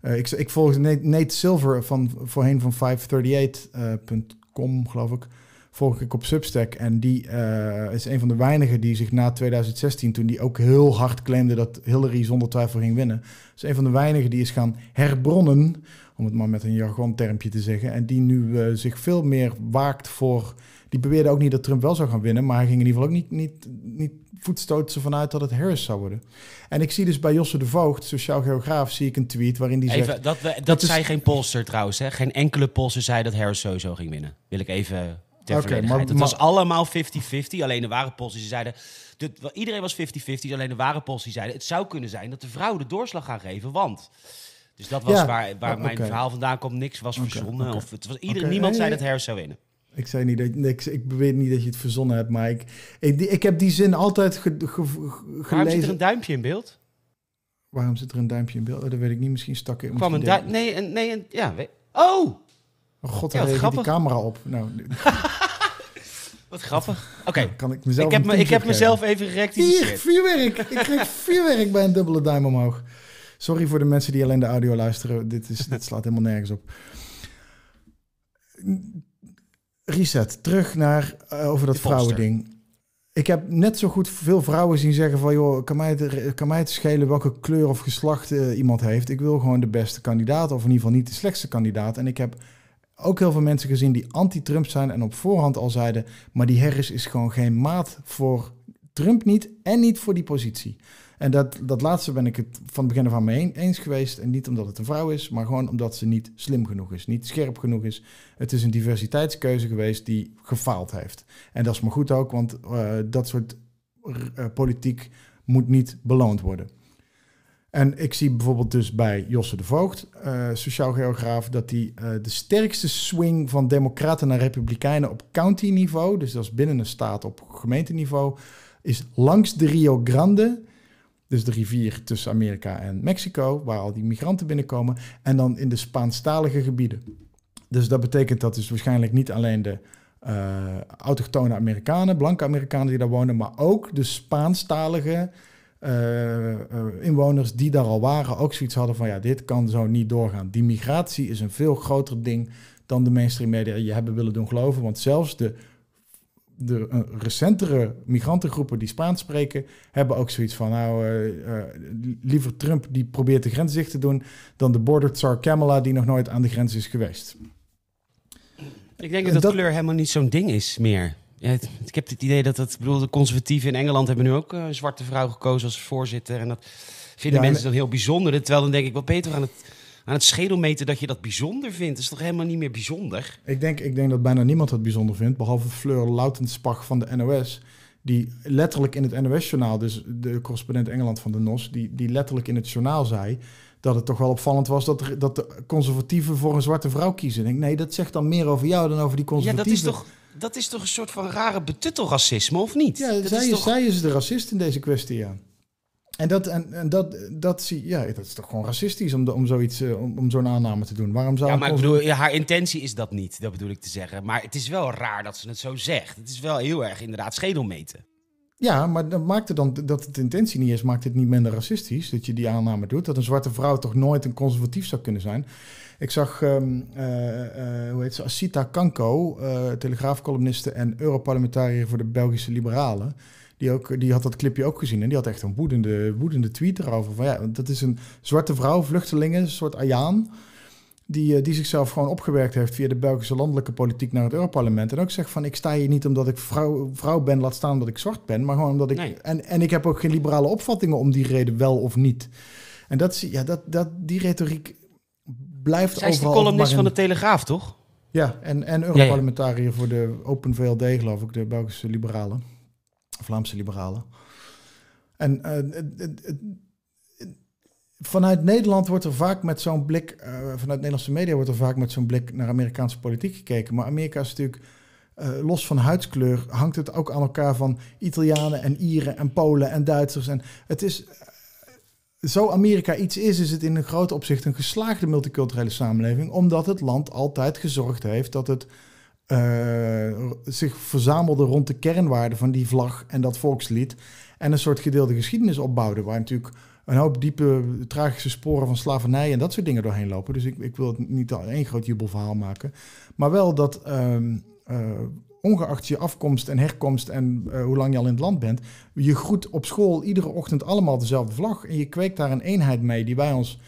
Eh, ik, ik volgde Nate, Silver van voorheen van 538.com, eh, geloof ik. Volg ik op Substack. En die eh, is een van de weinigen die zich na 2016, toen die ook heel hard claimde dat Hillary zonder twijfel ging winnen, is een van de weinigen die is gaan herbronnen om het maar met een jargontermpje te zeggen. En die nu eh, zich veel meer waakt voor. Die beweerde ook niet dat Trump wel zou gaan winnen, maar hij ging in ieder geval ook niet, niet, niet voetstootsen vanuit dat het Harris zou worden. En ik zie dus bij Josse de Voogd, sociaal geograaf, zie ik een tweet waarin die zegt... dat, dat, dat zei geen polster trouwens, hè? Geen enkele polster zei dat Harris sowieso ging winnen. Wil ik even ter okay, maar, Het was allemaal 50-50, alleen de ware polsen die zeiden... iedereen was 50-50, alleen de ware polsen die zeiden... het zou kunnen zijn dat de vrouw de doorslag gaan geven, want... Dus dat was waar, waar ah, mijn verhaal vandaan komt. Niks was verzonnen. Of het was, niemand zei dat Harris zou winnen. Ik zei niet dat ik, ik beweer niet dat je het verzonnen hebt, maar ik, ik, heb die zin altijd ge, Waarom zit er een duimpje in beeld? Waarom zit er een duimpje in beeld? Oh, dat weet ik niet. Misschien stak ik. Kwam een duimpje. Nee, en nee, ja. Oh! oh God, ja, die camera op. Nou. <laughs> Wat grappig. Oké. Kan ik Ik heb, mezelf even gerekt. Hier, vuurwerk. ik kreeg vuurwerk bij een dubbele duim omhoog. Sorry voor de mensen die alleen de audio luisteren. Dit, is, dit slaat helemaal nergens op. Reset. Terug naar eh, over dat vrouwending. Ik heb net zo goed veel vrouwen zien zeggen van... joh, kan mij het, kan mij het schelen welke kleur of geslacht eh, iemand heeft. Ik wil gewoon de beste kandidaat. Of in ieder geval niet de slechtste kandidaat. En ik heb ook heel veel mensen gezien die anti-Trump zijn... en op voorhand al zeiden... maar die Harris is gewoon geen maat voor Trump niet... en niet voor die positie. En dat, dat laatste ben ik het van het begin af aan mee eens geweest. En niet omdat het een vrouw is, maar gewoon omdat ze niet slim genoeg is, niet scherp genoeg is. Het is een diversiteitskeuze geweest die gefaald heeft. En dat is maar goed ook, want eh, dat soort eh, politiek moet niet beloond worden. En ik zie bijvoorbeeld dus bij Josse de Voogd, uh, eh, sociaal geograaf, dat hij de sterkste swing van democraten naar republikeinen op county niveau, dus dat is binnen een staat op gemeenteniveau, is langs de Rio Grande dus de rivier tussen Amerika en Mexico, waar al die migranten binnenkomen. En dan in de Spaanstalige gebieden. Dus dat betekent dat dus waarschijnlijk niet alleen de eh, autochtone Amerikanen, blanke Amerikanen die daar wonen, maar ook de Spaanstalige uh, inwoners die daar al waren, ook zoiets hadden van ja, dit kan zo niet doorgaan. Die migratie is een veel groter ding dan de mainstream media je hebben willen doen geloven. Want zelfs de de eh, recentere migrantengroepen die Spaans spreken, hebben ook zoiets van, nou, eh, eh, liever Trump die probeert de grens dicht te doen, dan de border tsar Kamala die nog nooit aan de grens is geweest. Ik denk dat, dat kleur helemaal niet zo'n ding is meer. Ja, ik heb het idee dat dat, bedoel, de conservatieven in Engeland hebben nu ook een zwarte vrouw gekozen als voorzitter. En dat vinden mensen dan heel bijzonder. Terwijl dan denk ik, wat beter aan het aan het schedelmeten dat je dat bijzonder vindt. is toch helemaal niet meer bijzonder? Ik denk, ik denk dat bijna niemand het bijzonder vindt, behalve Fleur Lautenspach van de NOS die letterlijk in het NOS-journaal, dus de correspondent Engeland van de NOS, die, die letterlijk in het journaal zei dat het toch wel opvallend was dat, dat de conservatieven voor een zwarte vrouw kiezen. Ik denk, nee, dat zegt dan meer over jou dan over die conservatieven. Ja, dat is toch, dat is toch een soort van rare betuttelracisme, of niet? Ja, zij is, zij is de racist in deze kwestie, ja. En dat, en, dat, dat zie ja, dat is toch gewoon racistisch om, om zoiets, eh, om, om zo'n aanname te doen. Waarom zou ja, maar ik bedoel, ja, haar intentie is dat niet, dat bedoel ik te zeggen. Maar het is wel raar dat ze het zo zegt. Het is wel heel erg inderdaad schedelmeten. Ja, maar dat maakt het dan dat het intentie niet is, maakt het niet minder racistisch dat je die aanname doet. Dat een zwarte vrouw toch nooit een conservatief zou kunnen zijn. Ik zag, ehm, eh, eh, hoe heet ze, Asita Kanko, telegraafcolumniste en Europarlementariër voor de Belgische Liberalen die, ook, die had dat clipje ook gezien. En die had echt een woedende, woedende tweet erover. Van ja, dat is een zwarte vrouw, vluchtelingen, een soort Ayaan. Die, eh, die zichzelf gewoon opgewerkt heeft via de Belgische landelijke politiek naar het Europarlement. En ook zegt van ik sta hier niet omdat ik vrouw, vrouw ben, laat staan omdat ik zwart ben. Maar gewoon omdat ik. En, en ik heb ook geen liberale opvattingen om die reden wel of niet. En dat, ja, dat, dat, die retoriek blijft Zij is de columnist van de Telegraaf, toch? Ja, en, en Europarlementariër ja, voor de Open VLD, geloof ik, de Belgische Liberalen. Vlaamse liberalen. En eh, vanuit Nederland wordt er vaak met zo'n blik, uh, vanuit Nederlandse media wordt er vaak met zo'n blik naar Amerikaanse politiek gekeken. Maar Amerika is natuurlijk, eh, los van huidskleur, hangt het ook aan elkaar van Italianen en Ieren en Polen en Duitsers. En het is, zo Amerika iets is, is het in een groot opzicht een geslaagde multiculturele samenleving, omdat het land altijd gezorgd heeft dat het eh, zich verzamelde rond de kernwaarden van die vlag en dat volkslied. En een soort gedeelde geschiedenis opbouwden, waar natuurlijk een hoop diepe tragische sporen van slavernij en dat soort dingen doorheen lopen. Dus ik, ik wil het niet al één groot jubelverhaal maken. Maar wel dat ehm, eh, ongeacht je afkomst en herkomst en eh, hoe lang je al in het land bent, je groet op school iedere ochtend allemaal dezelfde vlag. En je kweekt daar een eenheid mee die wij ons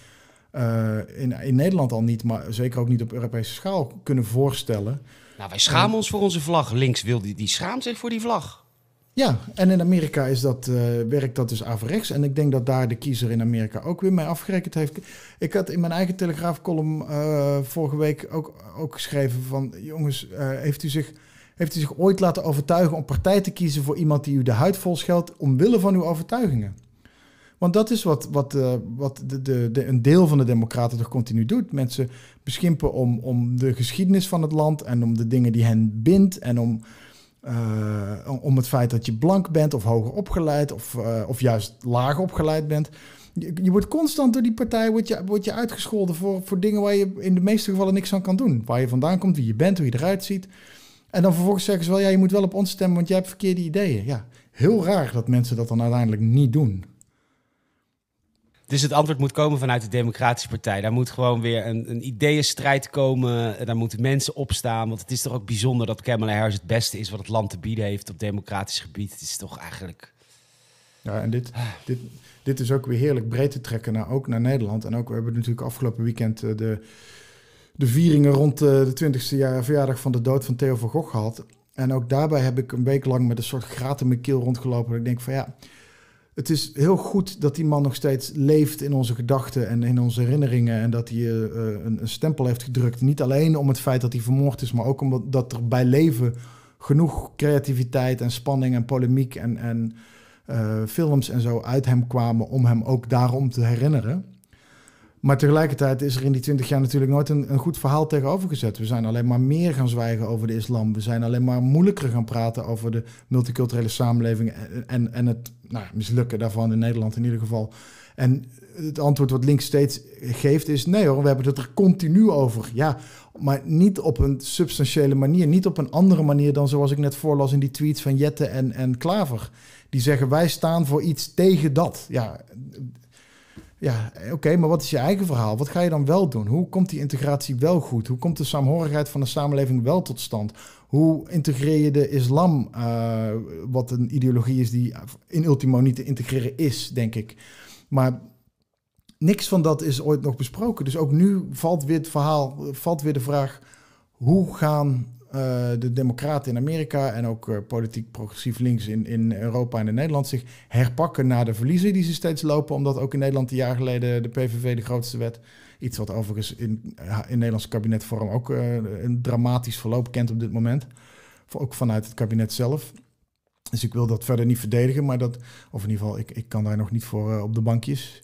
in, in Nederland al niet, maar zeker ook niet op Europese schaal kunnen voorstellen. Nou, wij schamen ons voor onze vlag. Links wil die, die schaamt zich voor die vlag. Ja, en in Amerika is dat, uh, werkt dat dus averechts. En ik denk dat daar de kiezer in Amerika ook weer mee afgerekend heeft. Ik had in mijn eigen telegraaf eh, vorige week ook, ook geschreven van... jongens, eh, heeft, u zich, heeft u zich ooit laten overtuigen om partij te kiezen voor iemand die u de huid vol omwille van uw overtuigingen? Want dat is wat, wat, eh, wat de, de, de, een deel van de democraten toch continu doet. Mensen beschimpen om, om de geschiedenis van het land en om de dingen die hen bindt en om, eh, om het feit dat je blank bent of hoger opgeleid of, eh, of juist laag opgeleid bent. Je, wordt constant door die partij wordt je, je uitgescholden voor, voor dingen waar je in de meeste gevallen niks aan kan doen. Waar je vandaan komt, wie je bent, hoe je eruit ziet. En dan vervolgens zeggen ze wel, ja, je moet wel op ons stemmen, want jij hebt verkeerde ideeën. Ja, heel raar dat mensen dat dan uiteindelijk niet doen. Dus het antwoord moet komen vanuit de Democratische Partij. Daar moet gewoon weer een, een ideeënstrijd komen. Daar moeten mensen opstaan. Want het is toch ook bijzonder dat Kamala Harris het beste is wat het land te bieden heeft op democratisch gebied. Het is toch eigenlijk. Ja, en dit, dit, dit is ook weer heerlijk breed te trekken, naar, ook naar Nederland. En ook, we hebben natuurlijk afgelopen weekend eh, de, de vieringen rond eh, de 20e verjaardag van de dood van Theo van Gogh gehad. En ook daarbij heb ik een week lang met een soort gratis mijn keel rondgelopen. En ik denk van ja, het is heel goed dat die man nog steeds leeft in onze gedachten en in onze herinneringen. En dat hij eh, eh, een, een, stempel heeft gedrukt. Niet alleen om het feit dat hij vermoord is, maar ook omdat er bij leven genoeg creativiteit en spanning en polemiek en, en eh, films en zo uit hem kwamen om hem ook daarom te herinneren. Maar tegelijkertijd is er in die twintig jaar natuurlijk nooit een, een, goed verhaal tegenover gezet. We zijn alleen maar meer gaan zwijgen over de islam. We zijn alleen maar moeilijker gaan praten over de multiculturele samenleving en, en, het nou, mislukken daarvan in Nederland in ieder geval. En het antwoord wat links steeds geeft is: nee hoor, we hebben het er continu over. Ja, maar niet op een substantiële manier. Niet op een andere manier dan zoals ik net voorlas in die tweets van Jette en, en Klaver. Die zeggen: wij staan voor iets tegen dat. Ja, ja, eh, oké, maar wat is je eigen verhaal? Wat ga je dan wel doen? Hoe komt die integratie wel goed? Hoe komt de saamhorigheid van de samenleving wel tot stand? Hoe integreer je de islam, eh, wat een ideologie is die in ultimo niet te integreren is, denk ik. Maar niks van dat is ooit nog besproken. Dus ook nu valt weer het verhaal, valt weer de vraag: hoe gaan eh, de Democraten in Amerika en ook eh, politiek progressief links in, in Europa en in Nederland zich herpakken na de verliezen die ze steeds lopen. Omdat ook in Nederland een jaar geleden de PVV de grootste werd. Iets wat overigens in, eh, in Nederlandse kabinetvorm ook een dramatisch verloop kent op dit moment. Ook vanuit het kabinet zelf. Dus ik wil dat verder niet verdedigen, maar dat, of in ieder geval, ik, ik kan daar nog niet voor op de bankjes.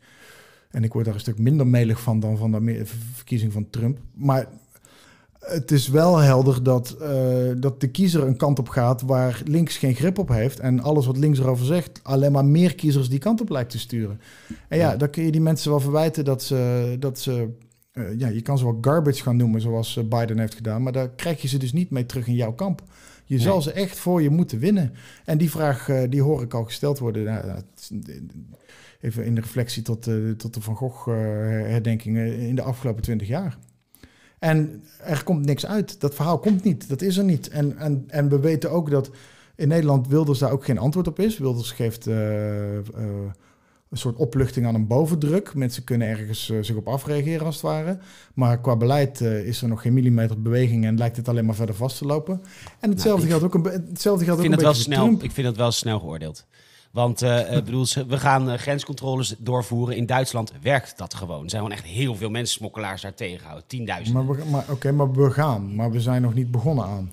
En ik word daar een stuk minder melig van dan van de verkiezing van Trump. Maar het is wel helder dat, eh, dat de kiezer een kant op gaat waar links geen grip op heeft. En alles wat links erover zegt, alleen maar meer kiezers die kant op lijkt te sturen. En ja, dan kun je die mensen wel verwijten dat ze. Dat ze eh, ja, je kan ze wel garbage gaan noemen, zoals eh, Biden heeft gedaan. Maar daar krijg je ze dus niet mee terug in jouw kamp. Je zal ze echt voor je moeten winnen. En die vraag die hoor ik al gesteld worden. even in de reflectie tot, tot de Van Gogh herdenkingen in de afgelopen twintig jaar. En er komt niks uit. Dat verhaal komt niet. Dat is er niet. En, en, en we weten ook dat in Nederland Wilders daar ook geen antwoord op is. Wilders geeft eh, eh, een soort opluchting aan een bovendruk. Mensen kunnen ergens eh, zich op afreageren als het ware. Maar qua beleid is er nog geen millimeter beweging en lijkt het alleen maar verder vast te lopen. En hetzelfde nou, geldt ook een, hetzelfde geldt ik vind wel snel, Ik vind dat wel snel geoordeeld. Want uh, bedoel, we gaan eh, grenscontroles doorvoeren. In Duitsland werkt dat gewoon. Er zijn gewoon echt heel veel mensen smokkelaars daar tegenhouden. Tienduizenden. Maar, maar oké, maar we gaan. Maar we zijn nog niet begonnen aan.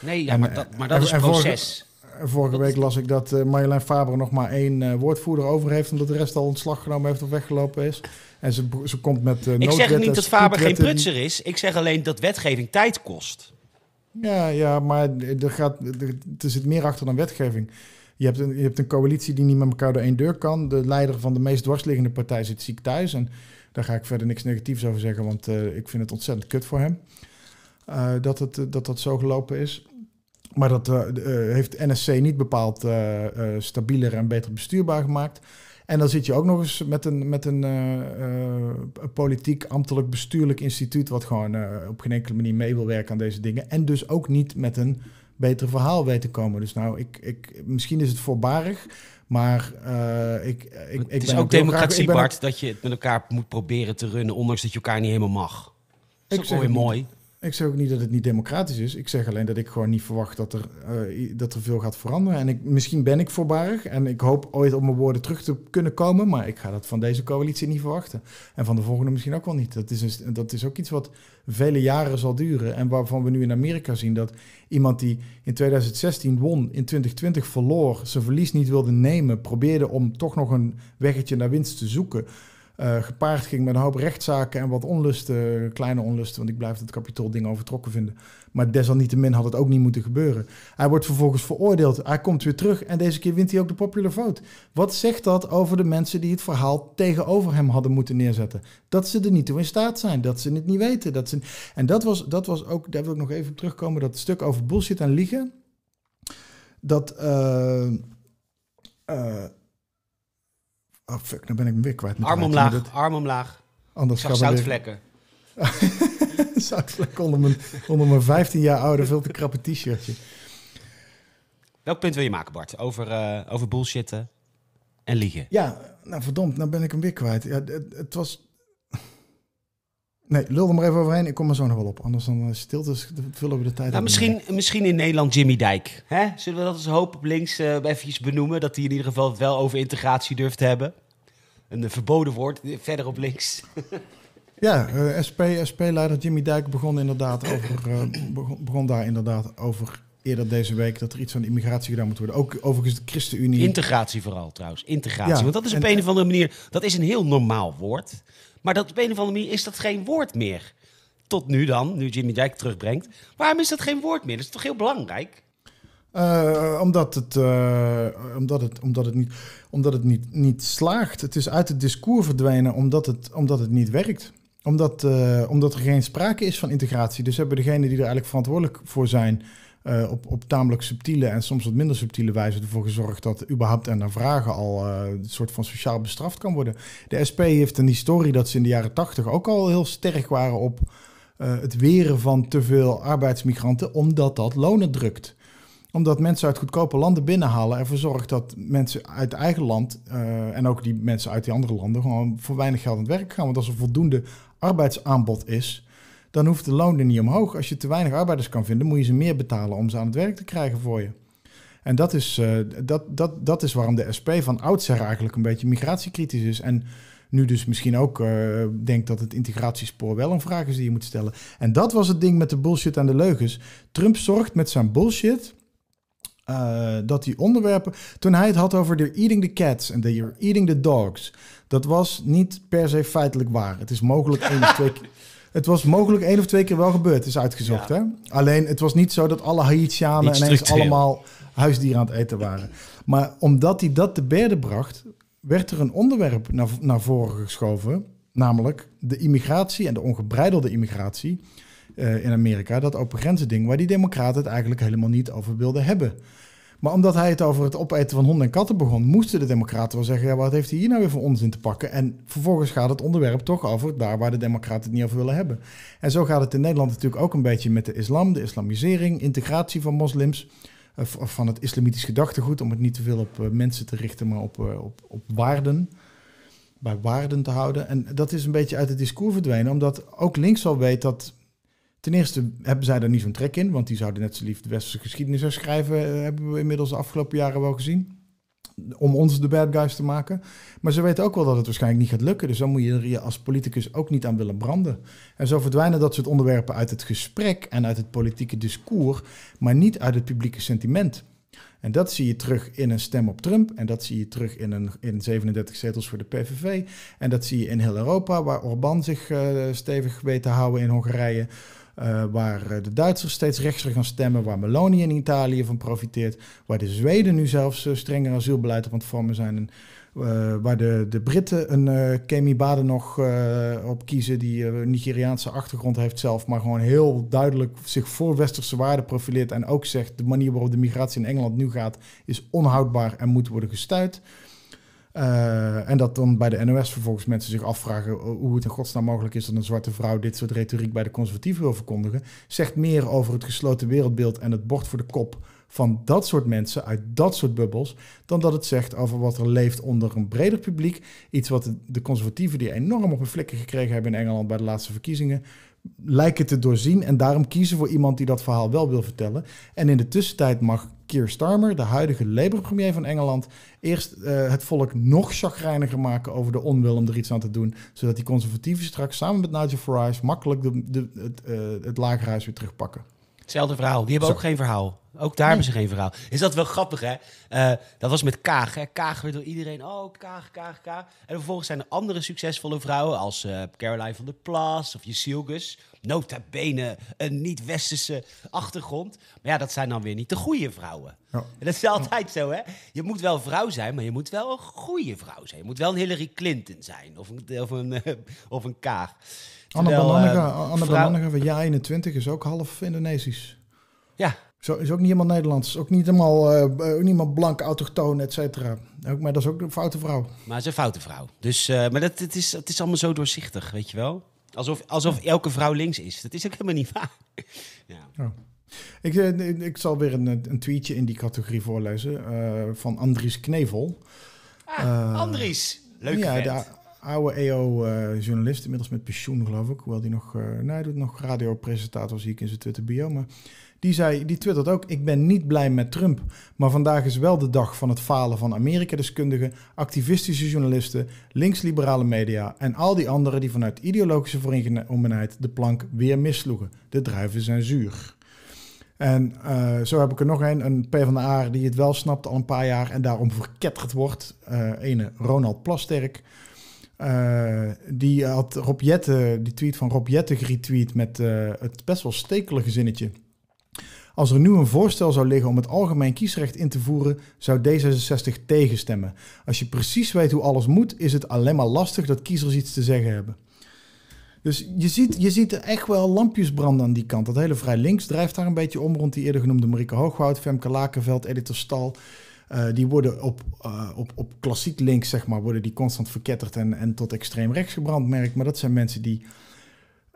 Nee, ja, maar, dat, dat is een proces. Vorige, week las ik dat Marjolein Faber nog maar één woordvoerder over heeft... omdat de rest al ontslag genomen heeft of weggelopen is. En ze, ze komt met uh, Ik zeg niet dat Faber geen prutser is. Ik zeg alleen dat wetgeving tijd kost. Ja, ja maar er, gaat, er zit meer achter dan wetgeving. Je hebt, een, je hebt een coalitie die niet met elkaar door één deur kan. De leider van de meest dwarsliggende partij zit ziek thuis. En daar ga ik verder niks negatiefs over zeggen, want eh, ik vind het ontzettend kut voor hem. Eh, dat, het, eh, dat dat zo gelopen is. Maar dat uh, heeft NSC niet bepaald stabieler en beter bestuurbaar gemaakt. En dan zit je ook nog eens met een, met een politiek, ambtelijk, bestuurlijk instituut. wat gewoon op geen enkele manier mee wil werken aan deze dingen. En dus ook niet met een betere verhaal weten te komen. Dus nou, ik, ik, misschien is het voorbarig, maar uh, ik, ik, Het ik is ook democratie, graag, Bart, dat je het met elkaar moet proberen te runnen, ondanks dat je elkaar niet helemaal mag. is ik zeg, mooi. Ik zeg ook niet dat het niet democratisch is. Ik zeg alleen dat ik gewoon niet verwacht dat er, eh, dat er veel gaat veranderen. En ik, misschien ben ik voorbarig en ik hoop ooit op mijn woorden terug te kunnen komen. Maar ik ga dat van deze coalitie niet verwachten. En van de volgende misschien ook wel niet. Dat is, dat is ook iets wat vele jaren zal duren. En waarvan we nu in Amerika zien dat iemand die in 2016 won, in 2020 verloor, zijn verlies niet wilde nemen, probeerde om toch nog een weggetje naar winst te zoeken eh, gepaard ging met een hoop rechtszaken en wat onlusten, kleine onlusten, want ik blijf het kapitool dingen overtrokken vinden. Maar desalniettemin had het ook niet moeten gebeuren. Hij wordt vervolgens veroordeeld, hij komt weer terug en deze keer wint hij ook de popular vote. Wat zegt dat over de mensen die het verhaal tegenover hem hadden moeten neerzetten? Dat ze er niet toe in staat zijn, dat ze het niet weten. Dat ze... En dat was, dat was ook, daar wil ik nog even op terugkomen, dat stuk over bullshit en liegen. Dat. Eh, eh, Oh fuck, dan ben ik hem weer kwijt. Arm omlaag, arm omlaag. Anders ik zoutvlekken. <laughs> zoutvlekken onder mijn, onder mijn 15 jaar oude, veel te krappe t-shirtje. Welk punt wil je maken, Bart? Over, uh, over bullshitten en liegen? Ja, nou verdomd, nou ben ik hem weer kwijt. Ja, het, het was Nee, lul er maar even overheen. Ik kom er zo nog wel op. Anders dan eh, stilte vullen we de tijd. Nou, misschien, misschien in Nederland Jimmy Dijk. Hè? Zullen we dat als hoop op links uh, eh, even benoemen? Dat hij in ieder geval wel over integratie durft te hebben. Een eh, verboden woord verder op links. <laughs> ja, SP, SP-leider Jimmy Dijk begon, inderdaad over, begon, daar inderdaad over eerder deze week... dat er iets aan immigratie gedaan moet worden. Ook overigens de ChristenUnie. Integratie vooral trouwens. Integratie. Want dat is op een of andere manier... dat is een heel normaal woord... Maar dat op een of andere manier is dat geen woord meer. Tot nu dan, nu Jimmy Dijk terugbrengt. Waarom is dat geen woord meer? Dat is toch heel belangrijk? Eh, omdat, het, eh, omdat, het, omdat het niet, omdat het niet, niet slaagt. Het is uit het discours verdwenen omdat het, omdat het niet werkt. Omdat, eh, omdat er geen sprake is van integratie. Dus hebben degenen die er eigenlijk verantwoordelijk voor zijn eh, op, op tamelijk subtiele en soms wat minder subtiele wijze ervoor gezorgd dat überhaupt en naar vragen al eh, een soort van sociaal bestraft kan worden. De SP heeft een historie dat ze in de jaren tachtig ook al heel sterk waren op eh, het weren van te veel arbeidsmigranten, omdat dat lonen drukt omdat mensen uit goedkope landen binnenhalen ervoor zorgt dat mensen uit eigen land en ook die mensen uit die andere landen gewoon voor weinig geld aan het werk gaan. Want als er voldoende arbeidsaanbod is, dan hoeft de loon er niet omhoog. Als je te weinig arbeiders kan vinden, moet je ze meer betalen om ze aan het werk te krijgen voor je. En dat is, eh, dat, dat, dat is waarom de SP van oudsher eigenlijk een beetje migratiekritisch is. En nu dus misschien ook uh, denkt dat het integratiespoor wel een vraag is die je moet stellen. En dat was het ding met de bullshit en de leugens. Trump zorgt met zijn bullshit eh, dat die onderwerpen. Toen hij het had over de eating the cats en you're eating the dogs. Dat was niet per se feitelijk waar. Het is mogelijk één of twee. <laughs> Het was mogelijk één of twee keer wel gebeurd, is uitgezocht. Hè? Alleen het was niet zo dat alle Haitianen ineens allemaal huisdieren aan het eten waren. <laughs> Maar omdat hij dat te berden bracht, werd er een onderwerp naar, naar voren geschoven. Namelijk de immigratie en de ongebreidelde immigratie eh, in Amerika. Dat open grenzen ding waar die democraten het eigenlijk helemaal niet over wilden hebben. Maar omdat hij het over het opeten van honden en katten begon, moesten de Democraten wel zeggen: ja, wat heeft hij hier nou weer voor onzin te pakken? En vervolgens gaat het onderwerp toch over daar waar de Democraten het niet over willen hebben. En zo gaat het in Nederland natuurlijk ook een beetje met de islam, de islamisering, integratie van moslims. Of eh, van het islamitisch gedachtegoed, om het niet te veel op eh, mensen te richten, maar op, eh, op, op waarden. Bij waarden te houden. En dat is een beetje uit het discours verdwenen, omdat ook links wel weet dat Ten eerste hebben zij daar niet zo'n trek in, want die zouden net zo lief de westerse geschiedenis schrijven, eh, hebben we inmiddels de afgelopen jaren wel gezien. Om ons de bad guys te maken. Maar ze weten ook wel dat het waarschijnlijk niet gaat lukken. Dus dan moet je er je als politicus ook niet aan willen branden. En zo verdwijnen dat soort onderwerpen uit het gesprek en uit het politieke discours, maar niet uit het publieke sentiment. En dat zie je terug in een stem op Trump. En dat zie je terug in, een, in 37 zetels voor de PVV. En dat zie je in heel Europa, waar Orbán zich eh, stevig weet te houden in Hongarije. Eh, waar eh, de Duitsers steeds rechtser gaan stemmen, waar Meloni in Italië van profiteert, waar de Zweden nu zelfs eh, strenger asielbeleid op het vormen zijn. En, waar de, de Britten een uh, Kemi Baden nog op kiezen, die een Nigeriaanse achtergrond heeft zelf, maar gewoon heel duidelijk zich voor westerse waarden profileert en ook zegt de manier waarop de migratie in Engeland nu gaat is onhoudbaar en moet worden gestuit. Eh, en dat dan bij de NOS vervolgens mensen zich afvragen eh, hoe het in godsnaam mogelijk is dat een zwarte vrouw dit soort retoriek bij de conservatieven wil verkondigen, zegt meer over het gesloten wereldbeeld en het bord voor de kop van dat soort mensen uit dat soort bubbels, dan dat het zegt over wat er leeft onder een breder publiek. Iets wat de conservatieven die enorm op een flikker gekregen hebben in Engeland bij de laatste verkiezingen, lijken te doorzien en daarom kiezen voor iemand die dat verhaal wel wil vertellen. En in de tussentijd mag Keir Starmer, de huidige Labour-premier van Engeland, eerst eh, het volk nog chagrijniger maken over de onwil om er iets aan te doen, zodat die conservatieven straks samen met Nigel Farage makkelijk de, de, het, uh, het lagerhuis weer terugpakken. Hetzelfde verhaal. Die hebben ook geen verhaal. Ook daar nee. hebben ze geen verhaal. Is dat wel grappig, hè? Eh, dat was met Kaag. Hè? Kaag werd door iedereen, oh, Kaag, Kaag, Kaag. En vervolgens zijn er andere succesvolle vrouwen... als eh, Caroline van der Plas of Jusilgus. Nota bene een niet-westerse achtergrond. Maar ja, dat zijn dan weer niet de goede vrouwen. En dat is altijd zo, hè? Je moet wel vrouw zijn, maar je moet wel een goede vrouw zijn. Je moet wel een Hillary Clinton zijn of een, of een, eh, of een Kaag. Anne Banannega, uh, van jaar 21 is ook half Indonesisch. Ja, zo, is ook niet helemaal Nederlands. Ook niet helemaal, eh, eh, ook niet helemaal blank, autochtoon, et cetera. Ook, maar dat is ook een foute vrouw. Maar ze is een foute vrouw. Dus, eh, maar dat, het, is, het is allemaal zo doorzichtig, weet je wel? Alsof, alsof elke vrouw links is. Dat is ook helemaal niet waar. <laughs> ja. Oh. Ik, ik, zal weer een, een, tweetje in die categorie voorlezen van Andries Knevel. Ah, Andries! Leuk Ja, de oude EO-journalist, inmiddels met pensioen geloof ik. Hoewel die nog, hij doet nog radiopresentator, zie ik in zijn Twitter-bio. Maar die, zei, die twittert ook, ik ben niet blij met Trump. Maar vandaag is wel de dag van het falen van Amerika-deskundigen, activistische journalisten, linksliberale media en al die anderen die vanuit ideologische vooringenomenheid de plank weer missloegen. De druiven zijn zuur. En eh, zo heb ik er nog een, een PvdA die het wel snapt al een paar jaar en daarom verketterd wordt. Uh, ene Ronald Plasterk. Eh, die had Rob Jette, die tweet van Rob Jette geretweet met het best wel stekelige zinnetje. Als er nu een voorstel zou liggen om het algemeen kiesrecht in te voeren, zou D66 tegenstemmen. Als je precies weet hoe alles moet, is het alleen maar lastig dat kiezers iets te zeggen hebben. Dus je ziet, je ziet er echt wel lampjes branden aan die kant. Dat hele vrij links drijft daar een beetje om rond die eerder genoemde Marieke Hoogwoud, Femke Lakenveld, Editor Stal. Eh, die worden op, eh, op, op klassiek links, zeg maar, worden die constant verketterd en, en tot extreem rechts gebrandmerkt. Maar dat zijn mensen die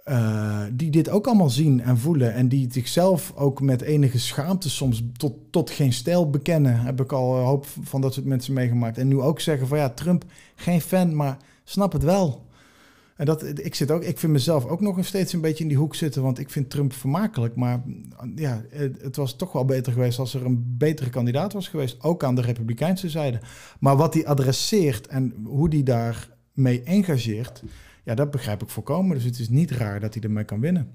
eh, die dit ook allemaal zien en voelen. En die zichzelf ook met enige schaamte soms tot, tot geen stijl bekennen. Heb ik al een hoop van dat soort mensen meegemaakt. En nu ook zeggen van ja, Trump, geen fan, maar snap het wel. En dat, ik, zit ook, ik vind mezelf ook nog steeds een beetje in die hoek zitten. Want ik vind Trump vermakelijk. Maar ja, het, was toch wel beter geweest als er een betere kandidaat was geweest. Ook aan de Republikeinse zijde. Maar wat hij adresseert en hoe hij daarmee engageert. Ja, dat begrijp ik volkomen. Dus het is niet raar dat hij ermee kan winnen.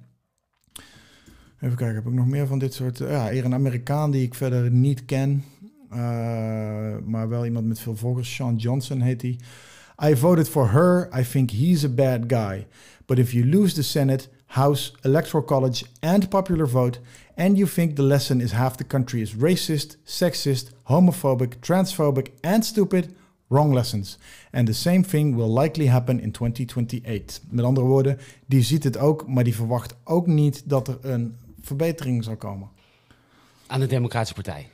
Even kijken, heb ik nog meer van dit soort... Eh, ja, hier een Amerikaan die ik verder niet ken. Eh, maar wel iemand met veel volgers. Sean Johnson heet hij. I voted for her. I think he's a bad guy. But if you lose the Senate, House, Electoral College and popular vote... and you think the lesson is half the country is racist, sexist, homophobic, transphobic and stupid... Wrong lessons. And the same thing will likely happen in 2028. Met andere woorden, die ziet het ook, maar die verwacht ook niet dat er een verbetering zal komen. Aan de Democratische Partij.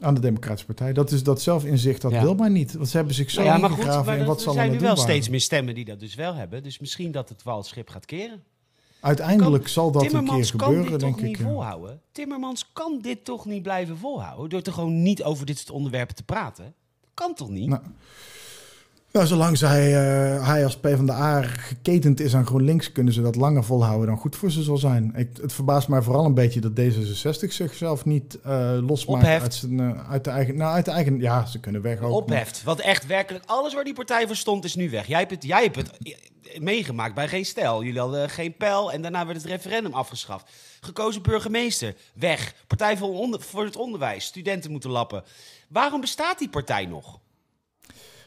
Aan de Democratische Partij. Dat is dat zelfinzicht, dat wil maar niet. Want ze hebben zich zo nou ja, maar goed, maar wat zal er zijn nu wel steeds meer stemmen die dat dus wel hebben. Dus misschien dat het wel schip gaat keren. Uiteindelijk zal dat een keer gebeuren, denk ik. Timmermans kan dit toch niet volhouden? Timmermans kan dit toch niet blijven volhouden? Door te gewoon niet over dit soort onderwerpen te praten? kan toch niet? Nou. Nou, zolang zij, uh, hij als PvdA geketend is aan GroenLinks, kunnen ze dat langer volhouden dan goed voor ze zal zijn. Ik, het verbaast mij vooral een beetje dat D66 zichzelf niet uh, losmaakt uit, zijn, eh, uit, de eigen... Nou, uit de eigen... Ja, ze kunnen weg Opheft. Wat echt werkelijk alles waar die partij voor stond is nu weg. Jij hebt het, jij hebt het meegemaakt bij Geen Stijl. Jullie hadden geen pijl en daarna werd het referendum afgeschaft. Gekozen burgemeester, weg. Partij voor, voor het onderwijs, studenten moeten lappen. Waarom bestaat die partij nog?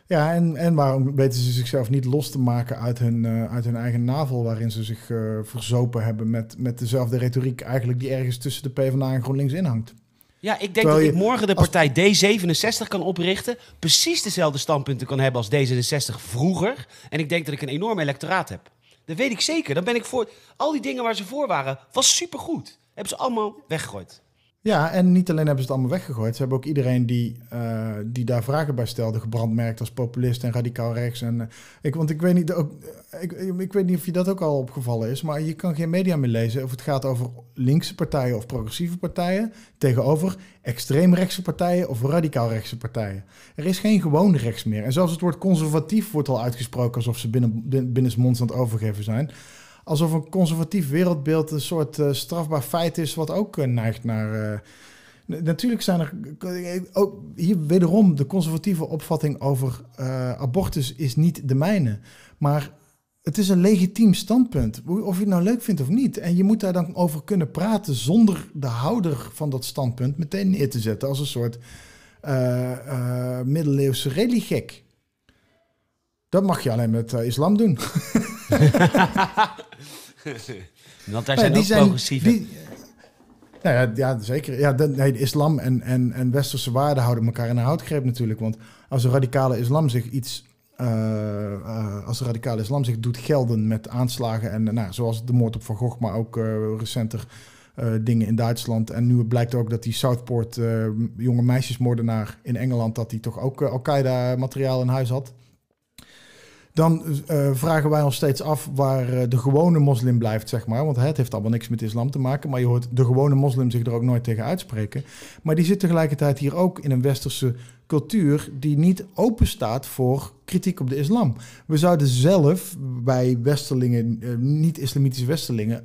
Ja, en, en waarom weten ze zichzelf niet los te maken uit hun, eh, uit hun eigen navel, waarin ze zich eh, verzopen hebben met, met dezelfde retoriek eigenlijk die ergens tussen de PvdA en GroenLinks inhangt? Ja, ik denk dat ik morgen de partij D67 kan oprichten, precies dezelfde standpunten kan hebben als D66 vroeger. En ik denk dat ik een enorm electoraat heb. Dat weet ik zeker. Dan ben ik voor. Al die dingen waar ze voor waren, was supergoed. Hebben ze allemaal weggegooid. Ja, en niet alleen hebben ze het allemaal weggegooid. Ze hebben ook iedereen die, eh, die daar vragen bij stelde, gebrandmerkt als populist en radicaal rechts. En, eh, ik, want ik weet, niet, ook, eh, ik, ik weet niet of je dat ook al opgevallen is, maar je kan geen media meer lezen of het gaat over linkse partijen of progressieve partijen tegenover extreemrechtse partijen of radicaal rechtse partijen. Er is geen gewoon rechts meer. En zelfs het woord conservatief wordt al uitgesproken alsof ze binnen, binnen, aan het overgeven zijn alsof een conservatief wereldbeeld een soort eh, strafbaar feit is, wat ook eh, neigt naar. Eh, natuurlijk zijn er ook hier wederom de conservatieve opvatting over abortus is niet de mijne. Maar het is een legitiem standpunt, of je het nou leuk vindt of niet. En je moet daar dan over kunnen praten zonder de houder van dat standpunt meteen neer te zetten als een soort uh, uh, middeleeuwse religiek. Dat mag je alleen met eh, islam doen. <laughs> Want daar zijn ja, progressieve... Die, nou ja, ja, zeker. Ja, nee, de islam en, en, en westerse waarden houden elkaar in een houtgreep natuurlijk. Want als de radicale islam zich iets... Eh, eh, als de radicale islam zich doet gelden met aanslagen... en nou, zoals de moord op Van Gogh, maar ook recenter... dingen in Duitsland. En nu blijkt ook dat die Southport jonge meisjesmoordenaar in Engeland... dat hij toch ook Al-Qaeda-materiaal in huis had dan eh, vragen wij ons steeds af waar eh, de gewone moslim blijft, zeg maar. Want het heeft allemaal niks met islam te maken. Maar je hoort de gewone moslim zich er ook nooit tegen uitspreken. Maar die zit tegelijkertijd hier ook in een westerse cultuur die niet openstaat voor kritiek op de islam. We zouden zelf bij westerlingen, eh, niet-islamitische westerlingen,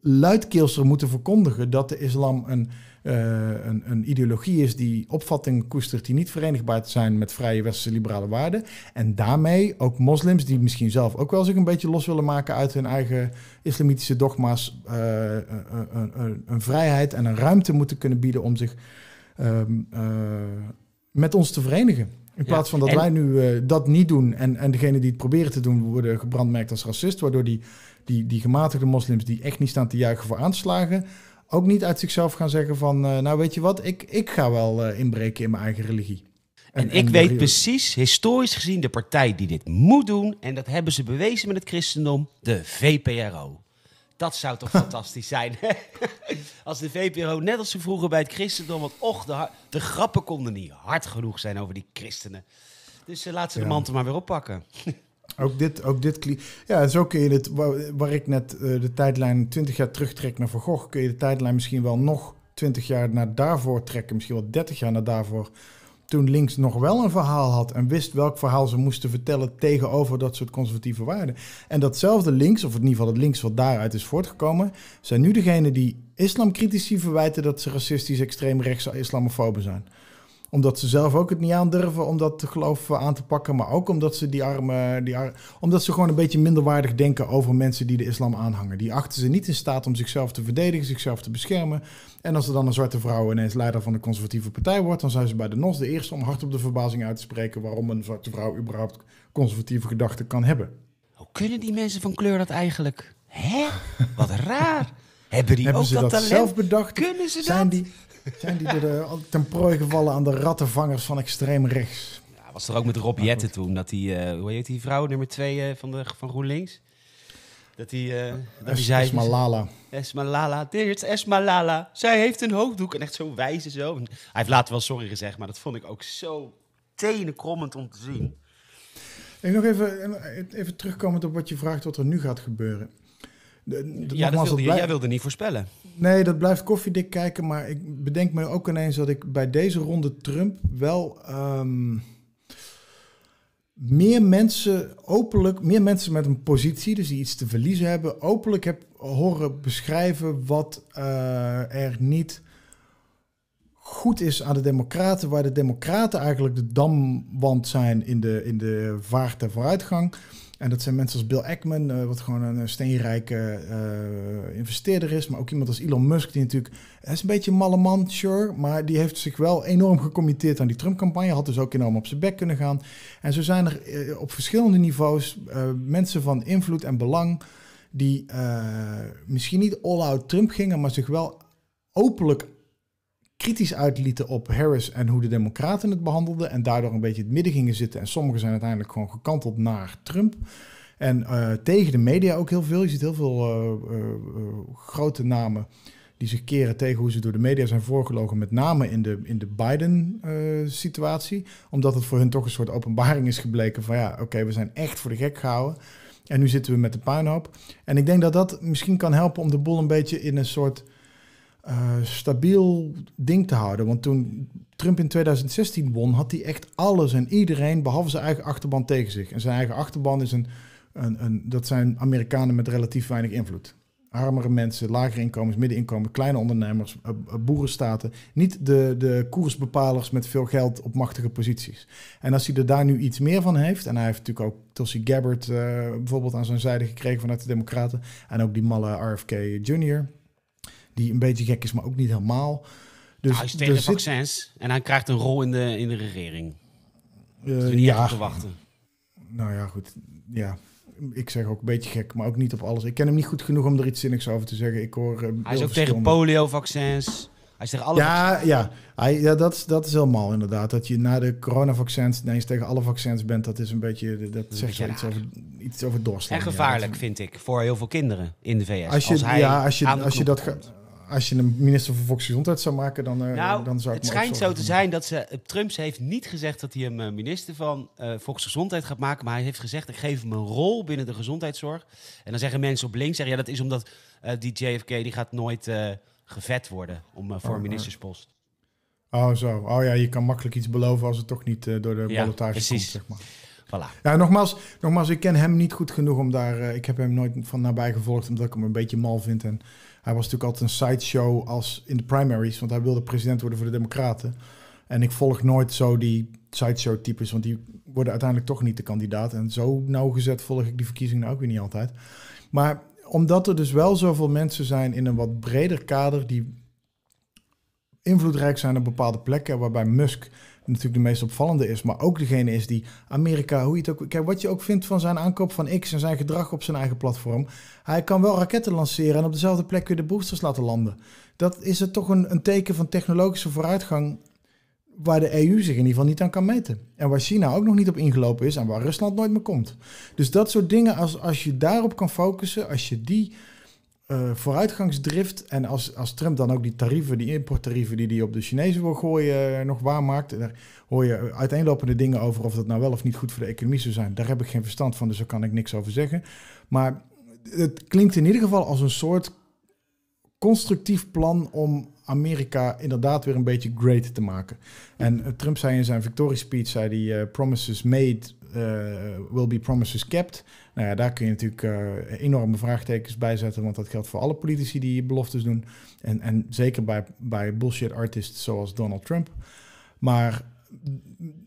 luidkeelser moeten verkondigen dat de islam een eh, een, een, ideologie is die opvattingen koestert die niet verenigbaar zijn met vrije westerse liberale waarden. En daarmee ook moslims die misschien zelf ook wel zich een beetje los willen maken uit hun eigen islamitische dogma's, eh, een, een, vrijheid en een ruimte moeten kunnen bieden om zich ehm, eh, met ons te verenigen. In plaats van dat wij nu dat niet doen en, en degene die het proberen te doen worden gebrandmerkt als racist, waardoor die, die, die gematigde moslims die echt niet staan te juichen voor aanslagen, ook niet uit zichzelf gaan zeggen van, eh, nou weet je wat, ik, ik ga wel eh, inbreken in mijn eigen religie. En, ik weet precies, historisch gezien, de partij die dit moet doen, en dat hebben ze bewezen met het christendom, de VPRO. Dat zou toch <laughs> fantastisch zijn. <laughs> als de VPRO, net als ze vroeger bij het christendom, want och, de, de grappen konden niet hard genoeg zijn over die christenen. Dus eh, laten ze de mantel maar weer oppakken. <laughs> Ook dit, ook dit. Ja, zo kun je het Waar, ik net eh, de tijdlijn 20 jaar terugtrek naar Van kun je de tijdlijn misschien wel nog 20 jaar naar daarvoor trekken. Misschien wel 30 jaar naar daarvoor. Toen links nog wel een verhaal had en wist welk verhaal ze moesten vertellen tegenover dat soort conservatieve waarden. En datzelfde links, of in ieder geval het links wat daaruit is voortgekomen, zijn nu degene die islamcritici verwijten dat ze racistisch, extreemrechts, islamofoben zijn omdat ze zelf ook het niet aandurven om dat geloof aan te pakken. Maar ook omdat ze die armen, die omdat ze gewoon een beetje minderwaardig denken over mensen die de islam aanhangen. Die achten ze niet in staat om zichzelf te verdedigen, zichzelf te beschermen. En als er dan een zwarte vrouw ineens leider van de conservatieve partij wordt, dan zijn ze bij de NOS de eerste om hard op de verbazing uit te spreken waarom een zwarte vrouw überhaupt conservatieve gedachten kan hebben. Hoe kunnen die mensen van kleur dat eigenlijk? Hè? Wat raar. Hebben die ook ze dat, dat zelf bedacht? Kunnen ze dat? die, zijn die door eh, ten prooi gevallen aan de rattenvangers van extreem rechts? Ja, was er ook met Rob toen, dat die, eh, hoe heet die vrouw, nummer 2 eh, van, de, van GroenLinks? Dat hij, uh, dat es, zei... Esmalala. Esmalala, dit is Esmalala. Zij heeft een hoofddoek en echt zo wijze zo. hij heeft later wel sorry gezegd, maar dat vond ik ook zo tenenkrommend om te zien. Ik nog even, even terugkomend op wat je vraagt wat er nu gaat gebeuren. ja, dat wilde, jij wilde niet voorspellen. Nee, dat blijft koffiedik kijken. Maar ik bedenk me ook ineens dat ik bij deze ronde Trump wel ehm, meer mensen openlijk, meer mensen met een positie, dus die iets te verliezen hebben, openlijk heb horen beschrijven wat eh, er niet goed is aan de Democraten, waar de Democraten eigenlijk de damwand zijn in de, in de vaart en vooruitgang. En dat zijn mensen als Bill Ackman, eh, wat gewoon een eh, steenrijke eh, investeerder is. Maar ook iemand als Elon Musk, die natuurlijk... is een beetje een malle man, sure. Maar die heeft zich wel enorm gecommitteerd aan die Trump-campagne. Had dus ook enorm op zijn bek kunnen gaan. En zo zijn er op verschillende niveaus mensen van invloed en belang... die misschien niet all-out Trump gingen, maar zich wel openlijk kritisch uitlieten op Harris en hoe de Democraten het behandelden. En daardoor een beetje het midden gingen zitten. En sommigen zijn uiteindelijk gewoon gekanteld naar Trump. En eh, tegen de media ook heel veel. Je ziet heel veel eh, eh, grote namen die zich keren tegen hoe ze door de media zijn voorgelogen. Met name in de, in de Biden-situatie. omdat het voor hun toch een soort openbaring is gebleken van ja, oké, we zijn echt voor de gek gehouden. En nu zitten we met de puinhoop. En ik denk dat dat misschien kan helpen om de boel een beetje in een soort eh, stabiel ding te houden. Want toen Trump in 2016 won, had hij echt alles en iedereen behalve zijn eigen achterban tegen zich. En zijn eigen achterban is een, een, een dat zijn Amerikanen met relatief weinig invloed. Armere mensen, lagere inkomens, middeninkomen, kleine ondernemers, eh, eh, boerenstaten. Niet de, de koersbepalers met veel geld op machtige posities. En als hij er daar nu iets meer van heeft, en hij heeft natuurlijk ook Tulsi Gabbard bijvoorbeeld aan zijn zijde gekregen vanuit de Democraten, en ook die malle RFK Jr., die een beetje gek is, maar ook niet helemaal. Dus hij is tegen de vaccins en hij krijgt een rol in de, in de regering. Eh, dus ja. te wachten. Nou ja, goed. Ja, ik zeg ook een beetje gek, maar ook niet op alles. Ik ken hem niet goed genoeg om er iets zinnigs over te zeggen. Ik hoor, eh, hij is ook tegen poliovaccins. Hij is tegen alle ja, vaccins. Ja, hij, ja dat, is, dat is helemaal inderdaad. Dat je na de coronavaccins ineens tegen alle vaccins bent, dat is een beetje... Dat zegt iets over, iets over En gevaarlijk, vind ik, voor heel veel kinderen in de VS. Als je, hij ja, als je, als je dat... Gaat, als je een minister van Volksgezondheid zou maken, dan, eh, nou, dan zou ik Het schijnt zo te zijn dat ze, eh, Trump heeft niet gezegd dat hij hem eh, minister van Volksgezondheid gaat maken. Maar hij heeft gezegd: ik geef hem een rol binnen de gezondheidszorg. En dan zeggen mensen op links: zeggen, ja, dat is omdat die JFK die gaat nooit gevet worden om, voor een oh, ministerspost. Oh, zo. Oh ja, je kan makkelijk iets beloven als het toch niet door de ja, ballotage precies. komt, zeg maar. Voilà. Ja, nogmaals, nogmaals, ik ken hem niet goed genoeg om daar. ik heb hem nooit van nabij gevolgd, omdat ik hem een beetje mal vind. En hij was natuurlijk altijd een sideshow als in de primaries, want hij wilde president worden voor de Democraten. En ik volg nooit zo die sideshow-types, want die worden uiteindelijk toch niet de kandidaat. En zo nauwgezet volg ik die verkiezingen ook weer niet altijd. Maar omdat er dus wel zoveel mensen zijn in een wat breder kader die invloedrijk zijn op bepaalde plekken, waarbij Musk natuurlijk de meest opvallende is, maar ook degene is die Amerika, hoe je het ook, kijk, wat je ook vindt van zijn aankoop van X en zijn gedrag op zijn eigen platform, hij kan wel raketten lanceren en op dezelfde plek weer de boosters laten landen. Dat is het toch een, een teken van technologische vooruitgang waar de EU zich in ieder geval niet aan kan meten. En waar China ook nog niet op ingelopen is en waar Rusland nooit meer komt. Dus dat soort dingen, als, als je daarop kan focussen, als je die eh, vooruitgangsdrift. En als, als Trump dan ook die tarieven, die importtarieven die hij op de Chinezen wil gooien, eh, nog waarmaakt. Daar hoor je uiteenlopende dingen over of dat nou wel of niet goed voor de economie zou zijn. Daar heb ik geen verstand van, dus daar kan ik niks over zeggen. Maar het klinkt in ieder geval als een soort constructief plan om Amerika inderdaad weer een beetje great te maken. En eh, Trump zei in zijn victory speech, zei die promises made eh, will be promises kept? Nou ja, daar kun je natuurlijk eh, enorme vraagtekens bij zetten, want dat geldt voor alle politici die beloftes doen. En, en zeker bij, bij bullshit artists zoals Donald Trump. Maar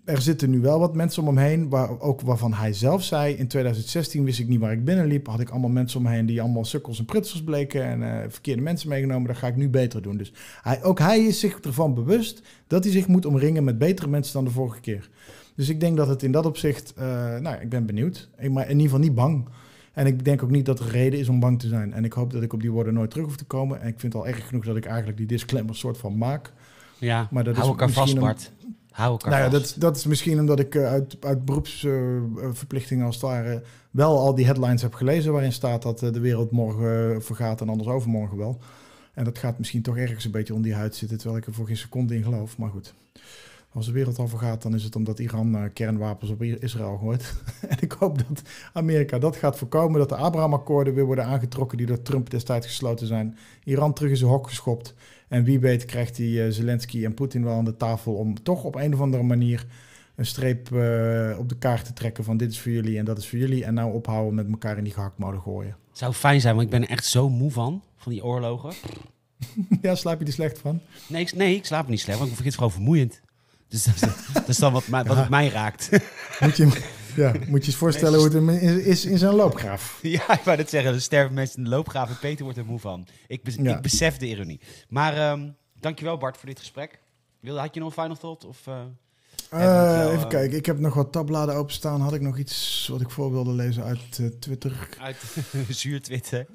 er zitten nu wel wat mensen om hem heen, waar, ook waarvan hij zelf zei, in 2016 wist ik niet waar ik binnenliep, had ik allemaal mensen om me heen die allemaal sukkels en prutsels bleken en eh, verkeerde mensen meegenomen, dat ga ik nu beter doen. Dus hij, ook hij is zich ervan bewust dat hij zich moet omringen met betere mensen dan de vorige keer. Dus ik denk dat het in dat opzicht, eh, nou, ik ben benieuwd. Ik, maar in ieder geval niet bang. En ik denk ook niet dat er reden is om bang te zijn. En ik hoop dat ik op die woorden nooit terug hoef te komen. En ik vind het al erg genoeg dat ik eigenlijk die disclaimer soort van maak. Ja, maar dat hou is elkaar vast, Bart. Hou elkaar nou ja, Dat, is misschien omdat ik eh, uit, uit beroepsverplichtingen als het ware wel al die headlines heb gelezen waarin staat dat eh, de wereld morgen vergaat en anders overmorgen wel. En dat gaat misschien toch ergens een beetje onder die huid zitten, terwijl ik er voor geen seconde in geloof. Maar goed als de wereld al gaat, dan is het omdat Iran eh, kernwapens op Israël gooit. <laughs> en ik hoop dat Amerika dat gaat voorkomen, dat de Abrahamakkoorden weer worden aangetrokken die door Trump destijds gesloten zijn. Iran terug in zijn hok geschopt. En wie weet krijgt die eh, Zelensky en Poetin wel aan de tafel om toch op een of andere manier een streep eh, op de kaart te trekken van dit is voor jullie en dat is voor jullie. En nou ophouden met elkaar in die gehaktmolen gooien. Zou fijn zijn, want ik ben er echt zo moe van, van die oorlogen. <laughs> ja, slaap je er slecht van? Nee, ik, nee, ik slaap er niet slecht, want ik vind het gewoon vermoeiend. Dus dat is, dat dan wat, mij, wat mij raakt. Moet je, ja, moet je eens voorstellen hoe het is in zijn loopgraaf. Ja, ik wou net zeggen. Er sterven mensen in de loopgraaf en Peter wordt er moe van. Ik, ik besef de ironie. Maar um, dankjewel Bart voor dit gesprek. Had je nog een final thought? Of, eh, eh, even eh? kijken. Ik heb nog wat tabbladen openstaan. Had ik nog iets wat ik voor wilde lezen uit Twitter? Uit <laughs> zuur Twitter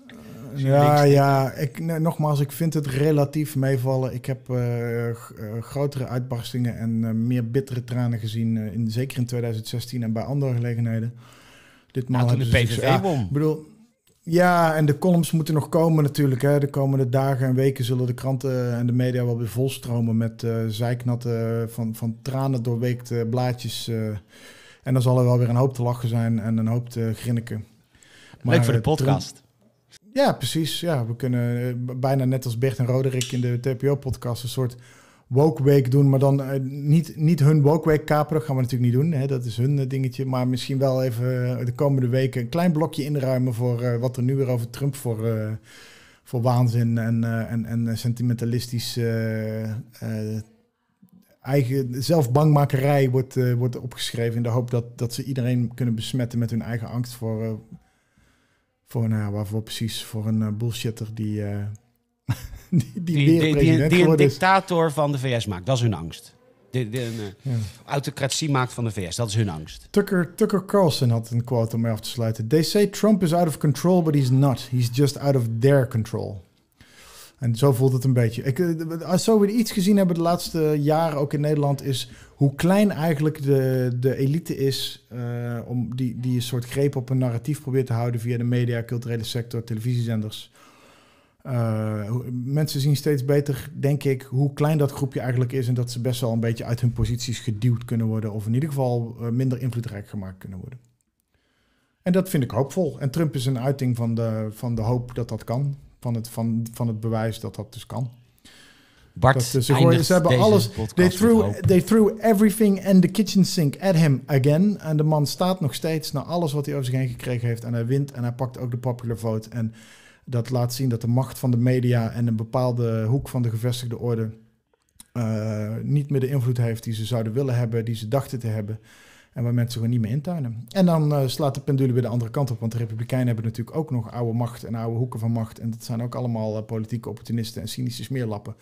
ja, ja. Ik, nogmaals, ik vind het relatief meevallen. Ik heb eh, eh, grotere uitbarstingen en eh, meer bittere tranen gezien, in, zeker in 2016 en bij andere gelegenheden. Ditmaal nou, toen de PVV ja, bedoel, ja, en de columns moeten nog komen natuurlijk. Hè. De komende dagen en weken zullen de kranten en de media wel weer volstromen met zijknatte, van, van tranen doorweekte blaadjes. en dan zal er wel weer een hoop te lachen zijn en een hoop te grinniken. Maar Leuk voor de podcast. Ja, precies. Ja, we kunnen eh, bijna net als Bert en Roderick in de TPO-podcast een soort woke week doen. Maar dan eh, niet, niet hun woke week kaperen. Gaan we natuurlijk niet doen. Hè? Dat is hun eh, dingetje. Maar misschien wel even de komende weken een klein blokje inruimen voor wat er nu weer over Trump voor, voor waanzin en, en, en sentimentalistisch eigen zelfbangmakerij wordt, wordt opgeschreven. In de hoop dat, dat ze iedereen kunnen besmetten met hun eigen angst voor voor, nou, waarvoor precies? Voor een eh, bullshitter die, uh, <laughs> die, die, die, die, een dictator van de VS maakt. Dat is hun angst. De, de, eh, autocratie maakt van de VS. Dat is hun angst. Tucker, Tucker Carlson had een quote om mee af te sluiten. They say Trump is out of control, but he's not. He's just out of their control. En zo voelt het een beetje. Ik, eh, als zo we iets gezien hebben de laatste jaren ook in Nederland, is hoe klein eigenlijk de, de elite is. Eh, om die, die een soort greep op een narratief probeert te houden via de media, culturele sector, televisiezenders. Eh, mensen zien steeds beter, denk ik, hoe klein dat groepje eigenlijk is. En dat ze best wel een beetje uit hun posities geduwd kunnen worden. Of in ieder geval minder invloedrijk gemaakt kunnen worden. En dat vind ik hoopvol. En Trump is een uiting van de, van de hoop dat dat kan van het, van, van het bewijs dat dat dus kan. Bart, dat, dus ze, hebben alles. They threw, they threw everything and the kitchen sink at him again. En de man staat nog steeds naar alles wat hij over zich heen gekregen heeft. En hij wint en hij pakt ook de popular vote. En dat laat zien dat de macht van de media en een bepaalde hoek van de gevestigde orde eh, niet meer de invloed heeft die ze zouden willen hebben, die ze dachten te hebben. En waar mensen gewoon niet meer intuinen. En dan eh, slaat de pendule weer de andere kant op. Want de Republikeinen hebben natuurlijk ook nog oude macht en oude hoeken van macht. En dat zijn ook allemaal eh, politieke opportunisten en cynische smeerlappen.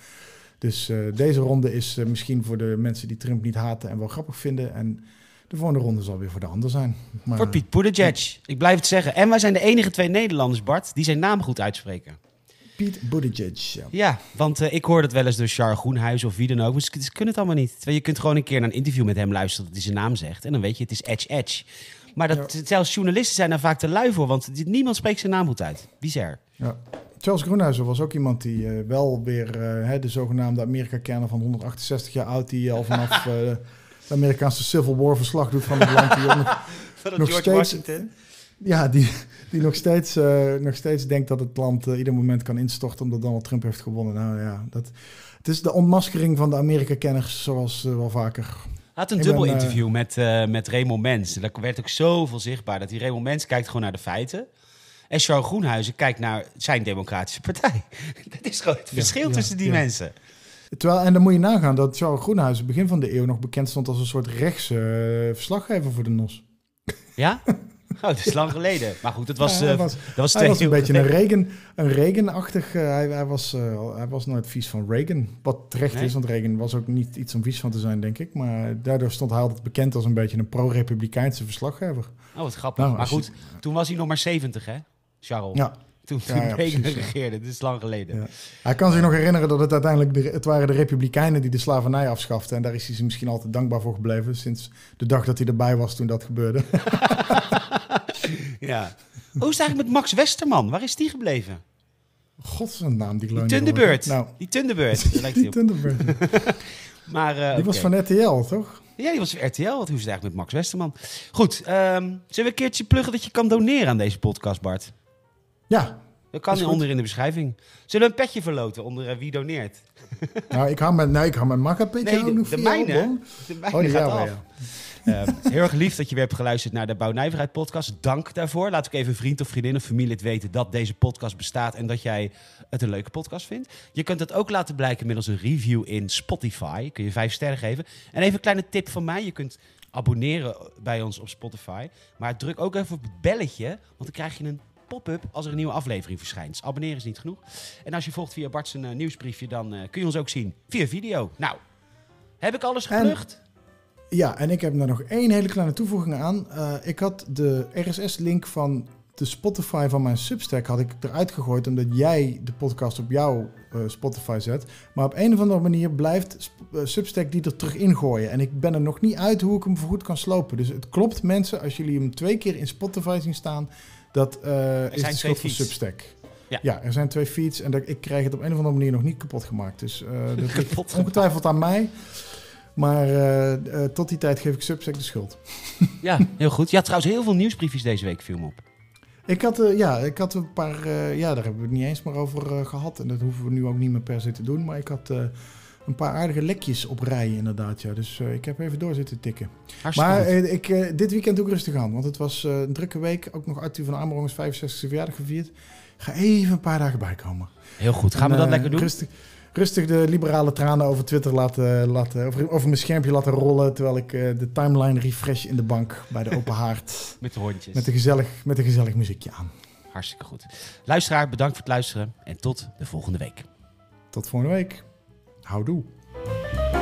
Dus eh, deze ronde is misschien voor de mensen die Trump niet haten en wel grappig vinden. En de volgende ronde zal weer voor de ander zijn. Maar, voor Piet Buttigieg. Ik blijf het zeggen. En wij zijn de enige twee Nederlanders, Bart, die zijn naam goed uitspreken. Piet Buttigieg. Ja, want eh, ik hoor dat wel eens door Char Groenhuis of wie dan ook. dus ze, kunnen het allemaal niet. Je kunt gewoon een keer naar een interview met hem luisteren dat hij zijn naam zegt. En dan weet je, het is Edge Edge. Maar dat, zelfs journalisten zijn daar vaak te lui voor, want niemand spreekt zijn naam goed uit. Bizar. Ja. Charles Groenhuizen was ook iemand die eh, wel weer eh, de zogenaamde Amerika-kenner van 168 jaar oud, die al vanaf <laughs> de Amerikaanse Civil War verslag doet van het land. Die <laughs> nog, Washington. Ja, die, die nog, steeds, eh, nog steeds denkt dat het land eh, ieder moment kan instorten omdat Donald Trump heeft gewonnen. Nou ja, dat, het is de ontmaskering van de Amerika-kenners zoals eh, wel vaker. Had een dubbel interview met, met Raymond Mens. Daar werd ook zoveel zichtbaar dat die Raymond Mens kijkt gewoon naar de feiten. En Charles Groenhuizen kijkt naar zijn democratische partij. <laughs> dat is gewoon het verschil tussen die mensen. Terwijl, en dan moet je nagaan dat Charles Groenhuizen begin van de eeuw nog bekend stond als een soort rechtse verslaggever voor de NOS. Ja? <laughs> <laughs> Oh, het is lang geleden. Maar goed, het was, ja, hij eh, was, dat was, hij was een beetje een regen, een regenachtig. Eh, hij, hij, was, eh, hij was nooit vies van Reagan. Wat terecht is, want Reagan was ook niet iets om vies van te zijn, denk ik. Maar daardoor stond hij altijd bekend als een beetje een pro-republikeinse verslaggever. Oh, wat grappig. Nou, maar goed, toen was hij nog maar 70, hè, Charles? Ja, toen, Reagan regeerde. Ja. is lang geleden. Hij kan zich nog herinneren dat het uiteindelijk de, het waren de Republikeinen die de slavernij afschaften. En daar is hij misschien altijd dankbaar voor gebleven sinds de dag dat hij erbij was toen dat gebeurde. <laughs> <laughs> ja. Hoe oh, is het eigenlijk met Max Westerman? Waar is die gebleven? Godsnaam, die kleine. Die Thunderbird. Nou, die Thunderbird. <laughs> die, <laughs> maar, eh, die was van RTL, toch? Ja, die was van RTL. Wat hoe is het eigenlijk met Max Westerman? Goed, ehm, zullen we een keertje pluggen dat je kan doneren aan deze podcast, Bart? Ja. Dat kan dat onder in de beschrijving. Zullen we een petje verloten onder eh, wie doneert? nou, ik hou mijn, nee, ik hou mijn makkelijk petje nee, de, de, de mijne. De mijne oh, gaat af. Ja. Ehm, heel erg lief dat je weer hebt geluisterd naar de Bouwnijverheid podcast. Dank daarvoor. Laat ook even vriend of vriendin of familielid weten dat deze podcast bestaat en dat jij het een leuke podcast vindt. Je kunt dat ook laten blijken middels een review in Spotify. Kun je vijf sterren geven. En even een kleine tip van mij. Je kunt abonneren bij ons op Spotify. Maar druk ook even op het belletje, want dan krijg je een pop-up als er een nieuwe aflevering verschijnt. abonneren is niet genoeg. En als je volgt via Bart's eh, nieuwsbriefje, dan eh, kun je ons ook zien via video. Nou, heb ik alles gerucht? Ja, en ik heb daar nog één hele kleine toevoeging aan. Eh, ik had de RSS-link van de Spotify van mijn Substack had ik eruit gegooid omdat jij de podcast op jouw eh, Spotify zet. Maar op een of andere manier blijft eh, Substack die er terug ingooien. En ik ben er nog niet uit hoe ik hem voorgoed kan slopen. Dus het klopt mensen, als jullie hem twee keer in Spotify zien staan, dat is de schuld van Substack. Ja. er zijn twee feeds en ik krijg het op een of andere manier nog niet kapot gemaakt. Dus <laughs> dat kapot ongetwijfeld aan mij. Maar eh, eh, tot die tijd geef ik Subsec de schuld. <laughs> Ja, heel goed. Je had trouwens heel veel nieuwsbriefjes deze week, me op. Ik had, uh, ja, ik had een paar, ja, daar hebben we het niet eens meer over gehad. En dat hoeven we nu ook niet meer per se te doen. Maar ik had een paar aardige lekjes op rij inderdaad. Ja. Dus ik heb even door zitten tikken. maar ik, dit weekend doe ik rustig aan. Want het was een drukke week. Ook nog Arthur van Amerongens 65e verjaardag gevierd. ga even een paar dagen bijkomen. Heel goed. Gaan we dat lekker doen? Rustig, rustig de liberale tranen over Twitter laten, laten over, over mijn schermpje laten rollen. Terwijl ik eh, de timeline refresh in de bank bij de open haard. <laughs> met de hondjes. Met een gezellig, met een gezellig muziekje aan. Hartstikke goed. Luisteraar, bedankt voor het luisteren. En tot de volgende week. Tot volgende week. Houdoe.